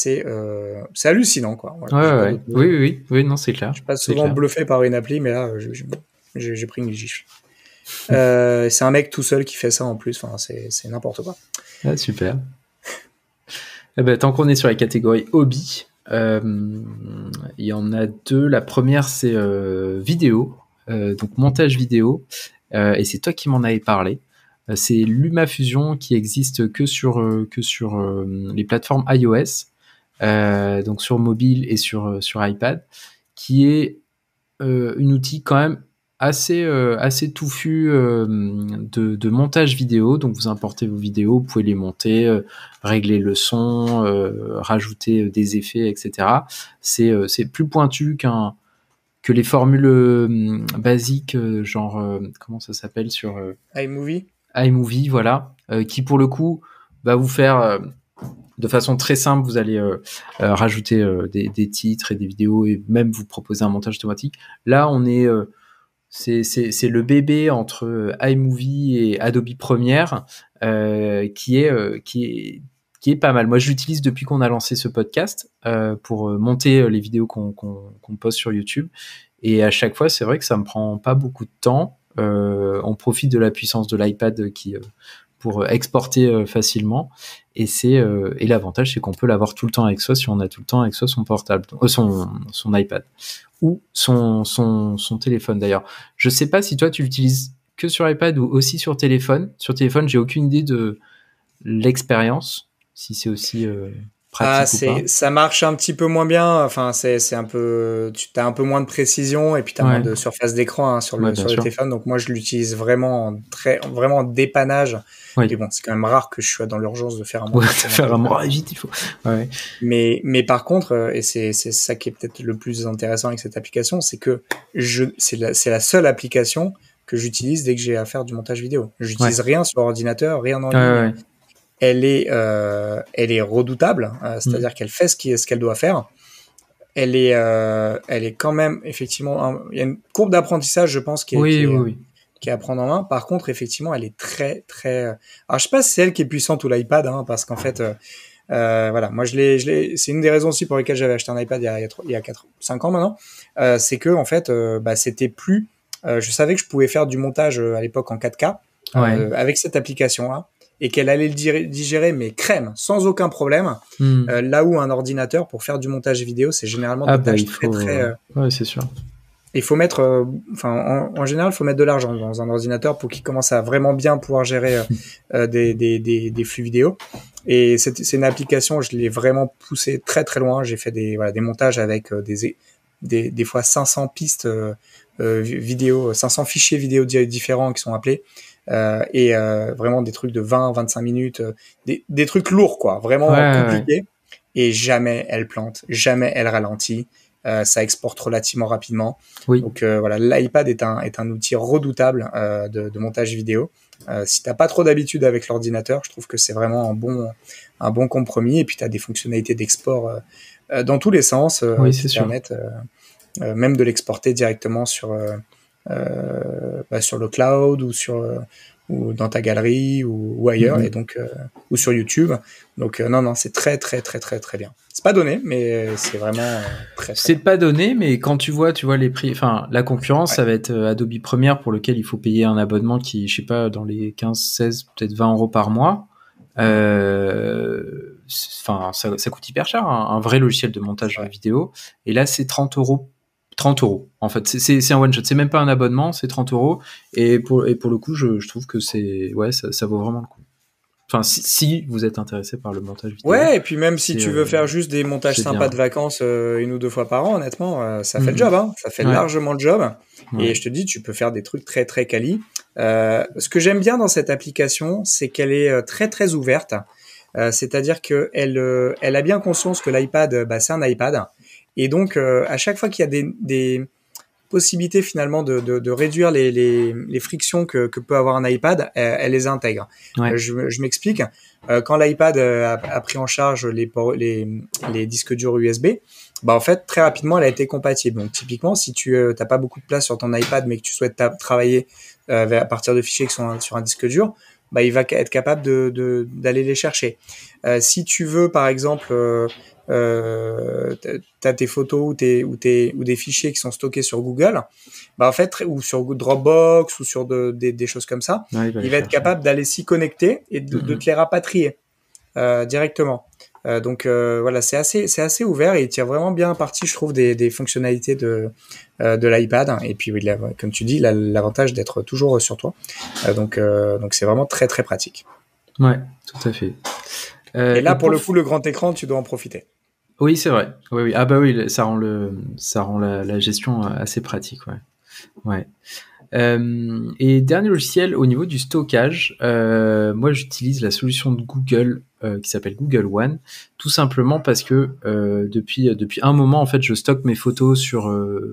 euh, c'est hallucinant quoi. Oui, oui, oui, non, c'est clair. Je souvent bluffé par une appli, mais là, euh, j'ai pris une gifle. Euh, c'est un mec tout seul qui fait ça en plus, enfin, c'est n'importe quoi. Ah, super. Eh ben, tant qu'on est sur la catégorie hobby, il y en a deux. La première, c'est vidéo, donc montage vidéo, et c'est toi qui m'en avais parlé c'est LumaFusion qui existe que sur, que sur les plateformes iOS euh, donc sur mobile et sur, euh, sur iPad, qui est euh, un outil quand même assez, assez touffu de, de, montage vidéo. Donc vous importez vos vidéos, vous pouvez les monter, régler le son, rajouter des effets, etc. C'est plus pointu qu'un que les formules basiques, genre, comment ça s'appelle sur... iMovie iMovie, voilà, qui pour le coup va vous faire de façon très simple, vous allez euh, euh, rajouter euh, des, titres et des vidéos et même vous proposer un montage automatique. Là, on est, c'est le bébé entre iMovie et Adobe Premiere qui est qui est qui est pas mal. Moi, j'utilise depuis qu'on a lancé ce podcast pour monter les vidéos qu'on poste sur YouTube. Et à chaque fois, c'est vrai que ça me prend pas beaucoup de temps. on profite de la puissance de l'iPad qui pour euh, exporter euh, facilement. Et c'est euh, l'avantage, c'est qu'on peut l'avoir tout le temps avec soi si on a tout le temps avec soi son portable, son, iPad ou son, son, téléphone d'ailleurs. Je sais pas si toi tu l'utilises que sur iPad ou aussi sur téléphone. Sur téléphone, j'ai aucune idée de l'expérience, si c'est aussi ah, ça marche un petit peu moins bien. Enfin, c'est un peu, tu as un peu moins de précision et puis tu as moins de surface d'écran hein, sur, le, sur le téléphone. Donc moi, je l'utilise vraiment très, vraiment en dépannage. Et bon, c'est quand même rare que je sois dans l'urgence de faire un. montage faire un vite, il faut. Mais, mais par contre, euh, et c'est ça qui est peut-être le plus intéressant avec cette application, c'est que je, c'est la, la seule application que j'utilise dès que j'ai à faire du montage vidéo. J'utilise rien sur ordinateur, rien en ligne elle est, euh, elle est redoutable, hein, c'est-à-dire mm. qu'elle fait ce qu'elle doit faire. Elle est, euh, elle est quand même, effectivement, il y a une courbe d'apprentissage, je pense, qui est, qui à prendre en main. Par contre, effectivement, elle est très, très. Euh, alors, je sais pas si c'est elle qui est puissante ou l'iPad, hein, parce qu'en fait, voilà, moi, je c'est une des raisons aussi pour lesquelles j'avais acheté un iPad il y a, il y 5 ans maintenant. c'est que, en fait, bah, c'était plus. je savais que je pouvais faire du montage à l'époque en 4K avec cette application-là et qu'elle allait le digérer, mais crème, sans aucun problème. Hmm. Euh, là où un ordinateur, pour faire du montage vidéo, c'est généralement un ah bah, très, euh, euh, c'est sûr. Il faut mettre, enfin, en, général, il faut mettre de l'argent dans un ordinateur pour qu'il commence à vraiment bien pouvoir gérer des, flux vidéo. Et c'est une application, je l'ai vraiment poussée très très loin. J'ai fait des, montages avec des, des, des fois 500 pistes vidéo, 500 fichiers vidéo différents qui sont appelés. Euh, et euh, vraiment des trucs de 20, 25 minutes, euh, des, des, trucs lourds, quoi, vraiment compliqué compliqués. Et jamais elle plante, jamais elle ralentit. ça exporte relativement rapidement. Oui. Donc voilà, l'iPad est un, est un outil redoutable de, montage vidéo. si t'as pas trop d'habitude avec l'ordinateur, je trouve que c'est vraiment un bon, un bon compromis. Et puis tu as des fonctionnalités d'export dans tous les sens oui, qui permettent même de l'exporter directement sur, euh, bah, sur le cloud ou sur euh, ou dans ta galerie ou, ailleurs mhm. et donc euh, ou sur YouTube. Donc non non, c'est très très très très très bien. C'est pas donné, mais c'est vraiment très. C'est pas donné, mais quand tu vois, tu vois les prix, enfin la concurrence, ça va être Adobe Premiere pour lequel il faut payer un abonnement qui, je sais pas, dans les 15, 16, peut-être 20 euros par mois. enfin ça, coûte hyper cher hein, un vrai logiciel de montage la vidéo et là c'est 30 euros 30 euros. En fait, c'est un one shot. C'est même pas un abonnement, c'est 30 euros. Et pour, le coup, je, trouve que c'est ouais, ça, vaut vraiment le coup. Enfin, si, vous êtes intéressé par le montage vidéo. Ouais, et puis même si tu veux euh, faire juste des montages sympas de vacances euh, une ou deux fois par an, honnêtement, euh, ça fait le mhm. job. Hein. Ça fait largement le job. Et je te dis, tu peux faire des trucs très très quali. ce que j'aime bien dans cette application, c'est qu'elle est très très ouverte. C'est-à-dire qu'elle elle a bien conscience que l'iPad, bah, c'est un iPad et donc, euh, à chaque fois qu'il y a des, possibilités finalement de, réduire les, frictions que, peut avoir un iPad, euh, elle, les intègre. Euh, je, m'explique. quand l'iPad a, pris en charge les, disques durs USB, bah, en fait très rapidement elle a été compatible. Donc typiquement si tu n'as pas beaucoup de place sur ton iPad mais que tu souhaites travailler à partir de fichiers qui sont sur un disque dur, bah, il va être capable d'aller de, les chercher. Euh, si tu veux, par exemple, euh, euh tu as tes photos ou, ou des fichiers qui sont stockés sur Google, bah, en fait, ou sur Dropbox ou sur des, choses comme ça, il va, être capable d'aller s'y connecter et de, de, mm-hmm. te les rapatrier euh, directement. Euh, donc euh, voilà, c'est assez, c'est assez ouvert et il tire vraiment bien parti, je trouve, des, des fonctionnalités de, euh, de l'iPad. Et puis, comme tu dis, l'avantage d'être toujours sur toi. donc, donc c'est vraiment très très pratique. Ouais, tout à fait. et là, pour, le coup, le grand écran, tu dois en profiter. Oui, c'est vrai. Oui, Ah bah oui, ça rend le, ça rend la, la gestion assez pratique. Ouais. ouais. Euh, et dernier logiciel au niveau du stockage, euh, moi j'utilise la solution de Google euh, qui s'appelle Google One, tout simplement parce que depuis depuis un moment en fait je stocke mes photos sur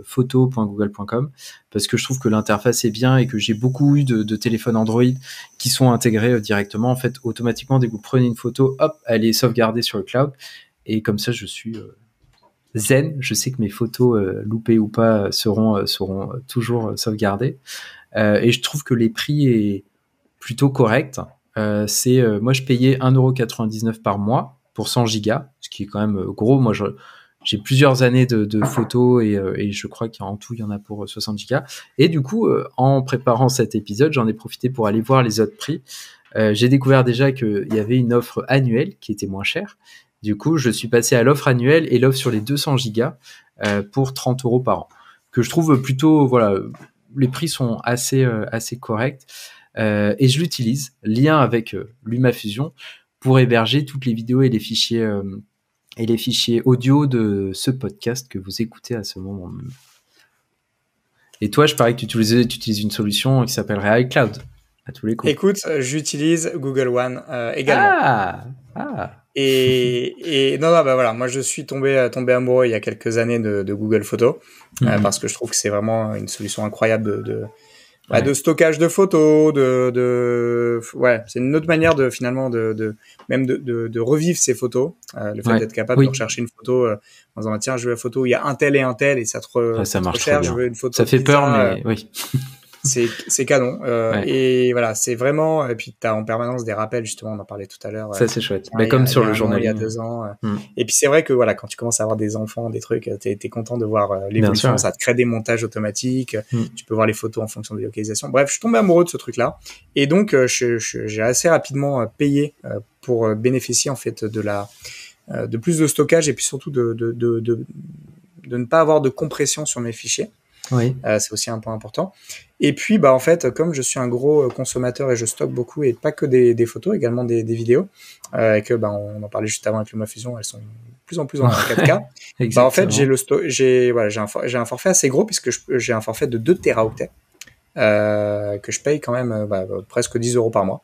photo.google.com parce que je trouve que l'interface est bien et que j'ai beaucoup eu de, de, téléphones Android qui sont intégrés directement en fait automatiquement dès que vous prenez une photo, hop, elle est sauvegardée sur le cloud et comme ça je suis zen. Je sais que mes photos, euh, loupées ou pas, euh, seront, euh, seront toujours sauvegardées. et je trouve que les prix est plutôt correct. c'est moi je payais 1,99€ par mois pour 100 gigas, ce qui est quand même gros. Moi, j'ai plusieurs années de, photos et, je crois qu'en tout, il y en a pour 60 gigas. Et du coup, en préparant cet épisode, j'en ai profité pour aller voir les autres prix. j'ai découvert déjà qu'il y avait une offre annuelle qui était moins chère du coup, je suis passé à l'offre annuelle et l'offre sur les 200 gigas euh, pour 30 euros par an, que je trouve plutôt, voilà, les prix sont assez, euh, assez corrects. Euh, et je l'utilise, lien avec LumaFusion, pour héberger toutes les vidéos et les fichiers, et les fichiers audio de ce podcast que vous écoutez à ce moment là Et toi, je parie que tu utilises, utilises une solution qui s'appellerait iCloud à tous les coups. Écoute, j'utilise Google One également. ah. ah. Et, et non, non, bah voilà, moi je suis tombé, euh, tombé amoureux il y a quelques années de, de Google Photos euh, mhm. parce que je trouve que c'est vraiment une solution incroyable de, de, bah, de stockage de photos, de, de ouais, c'est une autre manière de finalement de, de même de, de, revivre ces photos, euh, le fait d'être capable de rechercher une photo euh, en disant tiens je veux la photo où il y a un tel et un tel et ça te, ça, marche je veux une photo. Ça fait peur mais oui c'est canon. Euh, et voilà, c'est vraiment. Et puis, tu as en permanence des rappels, justement, on en parlait tout à l'heure. Ça, euh, c'est chouette. Mais bah, comme sur le journal. Il y a deux ans. Euh. Mm. Et puis, c'est vrai que voilà, quand tu commences à avoir des enfants, des trucs, tu es, content de voir l'évolution. Ça te crée des montages automatiques. Mm. Tu peux voir les photos en fonction des localisations. Bref, je suis tombé amoureux de ce truc-là. Et donc, j'ai assez rapidement payé pour bénéficier, en fait, de la de plus de stockage et puis surtout de, de, de, de ne pas avoir de compression sur mes fichiers. Euh, c'est aussi un point important. Et puis, bah, en fait, comme je suis un gros euh, consommateur et je stocke beaucoup, et pas que des, photos, également des, vidéos, euh, et que bah, on en parlait juste avant avec LumaFusion, elles sont de plus en plus en 4K, bah, en fait, j'ai, le j'ai, voilà, j'ai, un, forfait assez gros, puisque j'ai un forfait de 2 teraoctets, que je paye quand même bah, presque 10 euros par mois.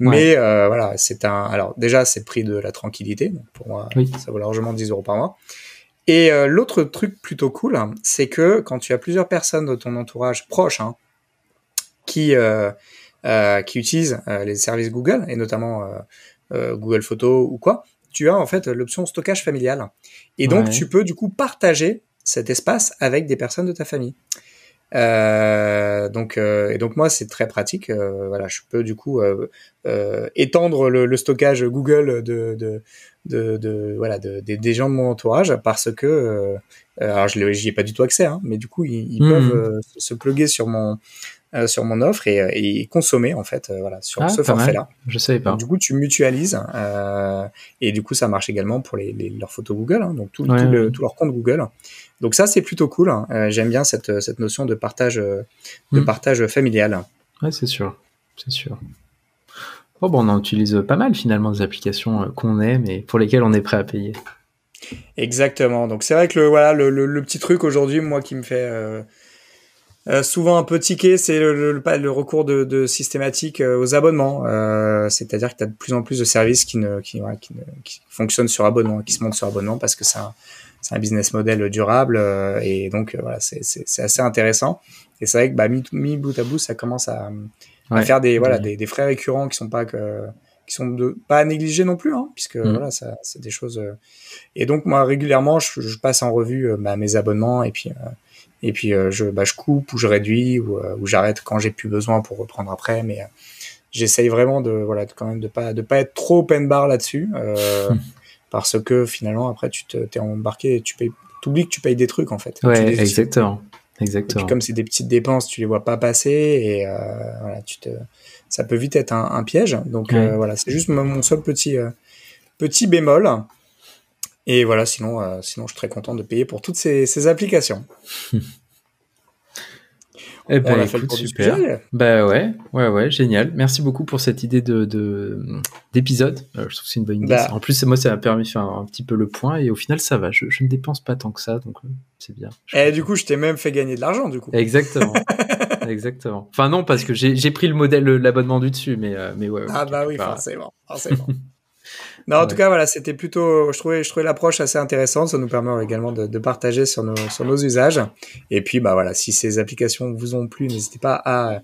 Mais voilà, c'est un. Alors déjà, c'est le prix de la tranquillité. pour moi, ça vaut largement 10 euros par mois. Et euh, l'autre truc plutôt cool, c'est que quand tu as plusieurs personnes de ton entourage proche hein, euh, euh, qui, utilisent les services Google, et notamment Google Photos ou quoi, tu as en fait l'option stockage familial. Et donc tu peux du coup partager cet espace avec des personnes de ta famille. Euh, donc euh, et donc moi c'est très pratique. Euh, voilà, je peux du coup étendre le, stockage Google de, de, de, voilà de, des gens de mon entourage parce que alors je n'y ai pas du tout accès, hein, mais du coup ils, mmh. peuvent se pluguer sur mon euh, sur mon offre et, euh, consommer en fait euh, voilà sur ah, ce forfait là. Je savais pas. du coup tu mutualises et du coup ça marche également pour les, leurs photos Google hein, donc tout, leur compte Google. Donc ça c'est plutôt cool. Hein. J'aime bien cette, cette, notion de partage de hmm. partage familial. Ouais c'est sûr c'est sûr. Oh, on en utilise pas mal finalement des applications qu'on aime et pour lesquelles on est prêt à payer. Exactement. Donc c'est vrai que voilà, le petit truc aujourd'hui, moi qui me fait euh, souvent un peu tiqué, c'est le, le, recours de, systématique euh, aux abonnements. Euh, c'est-à-dire que tu as de plus en plus de services qui, ne, qui, fonctionnent sur abonnement, qui se montent sur abonnement parce que c'est un, business model durable. et donc, voilà, c'est assez intéressant. Et c'est vrai que bah, mi, bout à bout, ça commence à, faire des, voilà, des, des, frais récurrents qui sont pas que qui sont pas à négliger non plus, hein, puisque mmh. c'est des choses. et donc moi régulièrement, je, passe en revue bah, mes abonnements et puis et puis euh, bah, je, coupe ou je réduis euh, ou, j'arrête quand j'ai plus besoin pour reprendre après. Mais euh, j'essaye vraiment de voilà quand même de pas de pas être trop open bar là-dessus parce que finalement après tu te, t'es embarqué et tu oublies que tu payes des trucs en fait ouais exactement exactement comme c'est des petites dépenses tu les vois pas passer et tu te ça peut vite être un, piège donc voilà c'est juste mon seul petit petit bémol et voilà, sinon, euh, sinon, je suis très content de payer pour toutes ces, ces applications. Eh ben, écoute, super. Bah ouais, ouais, ouais, génial. Merci beaucoup pour cette idée de d'épisode. Euh, je trouve que c'est une bonne idée. Bah. En plus, moi, ça m'a permis de faire un, petit peu le point et au final, ça va. Je, ne dépense pas tant que ça, donc euh, c'est bien. et eh, du coup, je t'ai même fait gagner de l'argent, du coup. Exactement. Exactement. Enfin non, parce que j'ai pris le modèle, l'abonnement du dessus, mais mais ouais. ah bah oui, forcément, forcément. Non, en tout cas, voilà, c'était plutôt, je trouvais, je trouvais l'approche assez intéressante. Ça nous permet également de, partager sur nos, sur nos usages. Et puis, bah voilà, si ces applications vous ont plu, n'hésitez pas à,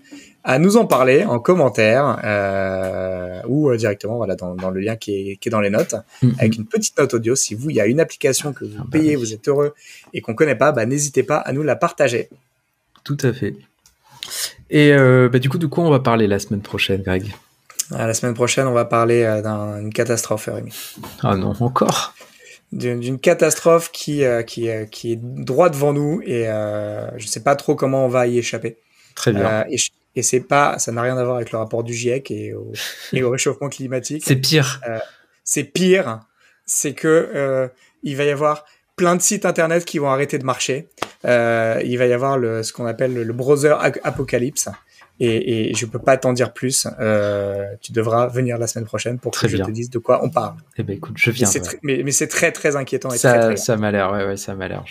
nous en parler en commentaire euh, ou euh, directement voilà dans, le lien qui est, dans les notes mm-hmm. avec une petite note audio. Si vous, il y a une application que vous ah, bah payez, vous êtes heureux et qu'on ne connaît pas, bah, n'hésitez pas à nous la partager. Tout à fait. Et euh, bah, du coup, de quoi on va parler la semaine prochaine, Greg la semaine prochaine, on va parler euh, d'une catastrophe, Rémi. Ah non, encore D'une catastrophe qui, euh, qui, euh, qui, est droit devant nous et je ne sais pas trop comment on va y échapper. Très bien. et, c'est pas, ça n'a rien à voir avec le rapport du GIEC et au, réchauffement climatique. C'est pire. c'est pire, c'est que il va y avoir plein de sites internet qui vont arrêter de marcher. il va y avoir le, ce qu'on appelle le browser apocalypse. Et, et je peux pas t'en dire plus. Euh, tu devras venir la semaine prochaine pour que je te dise de quoi on parle. Eh ben écoute, je viens. Mais c'est, très très inquiétant. Et ça, très, ça m'a l'air, ouais, ouais, ça m'a l'air.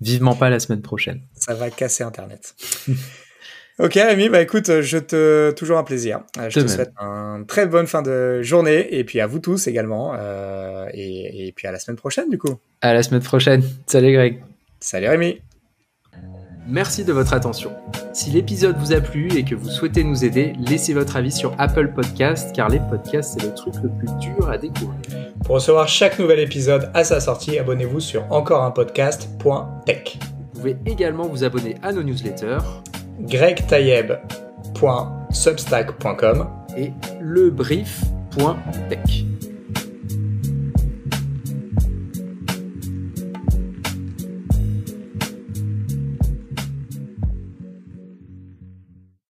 Vivement pas la semaine prochaine. Ça va casser Internet. Ok Rémi, bah écoute, je te toujours un plaisir. Euh, je te souhaite une très bonne fin de journée et puis à vous tous également euh, et, et puis à la semaine prochaine du coup. À la semaine prochaine. Salut Greg. Salut Rémi. Merci de votre attention. Si l'épisode vous a plu et que vous souhaitez nous aider, laissez votre avis sur Apple Podcasts, car les podcasts c'est le truc le plus dur à découvrir. Pour recevoir chaque nouvel épisode à sa sortie, abonnez-vous sur encoreunpodcast.tech. Vous pouvez également vous abonner à nos newsletters gregtaieb.substack.com et lebrief.tech.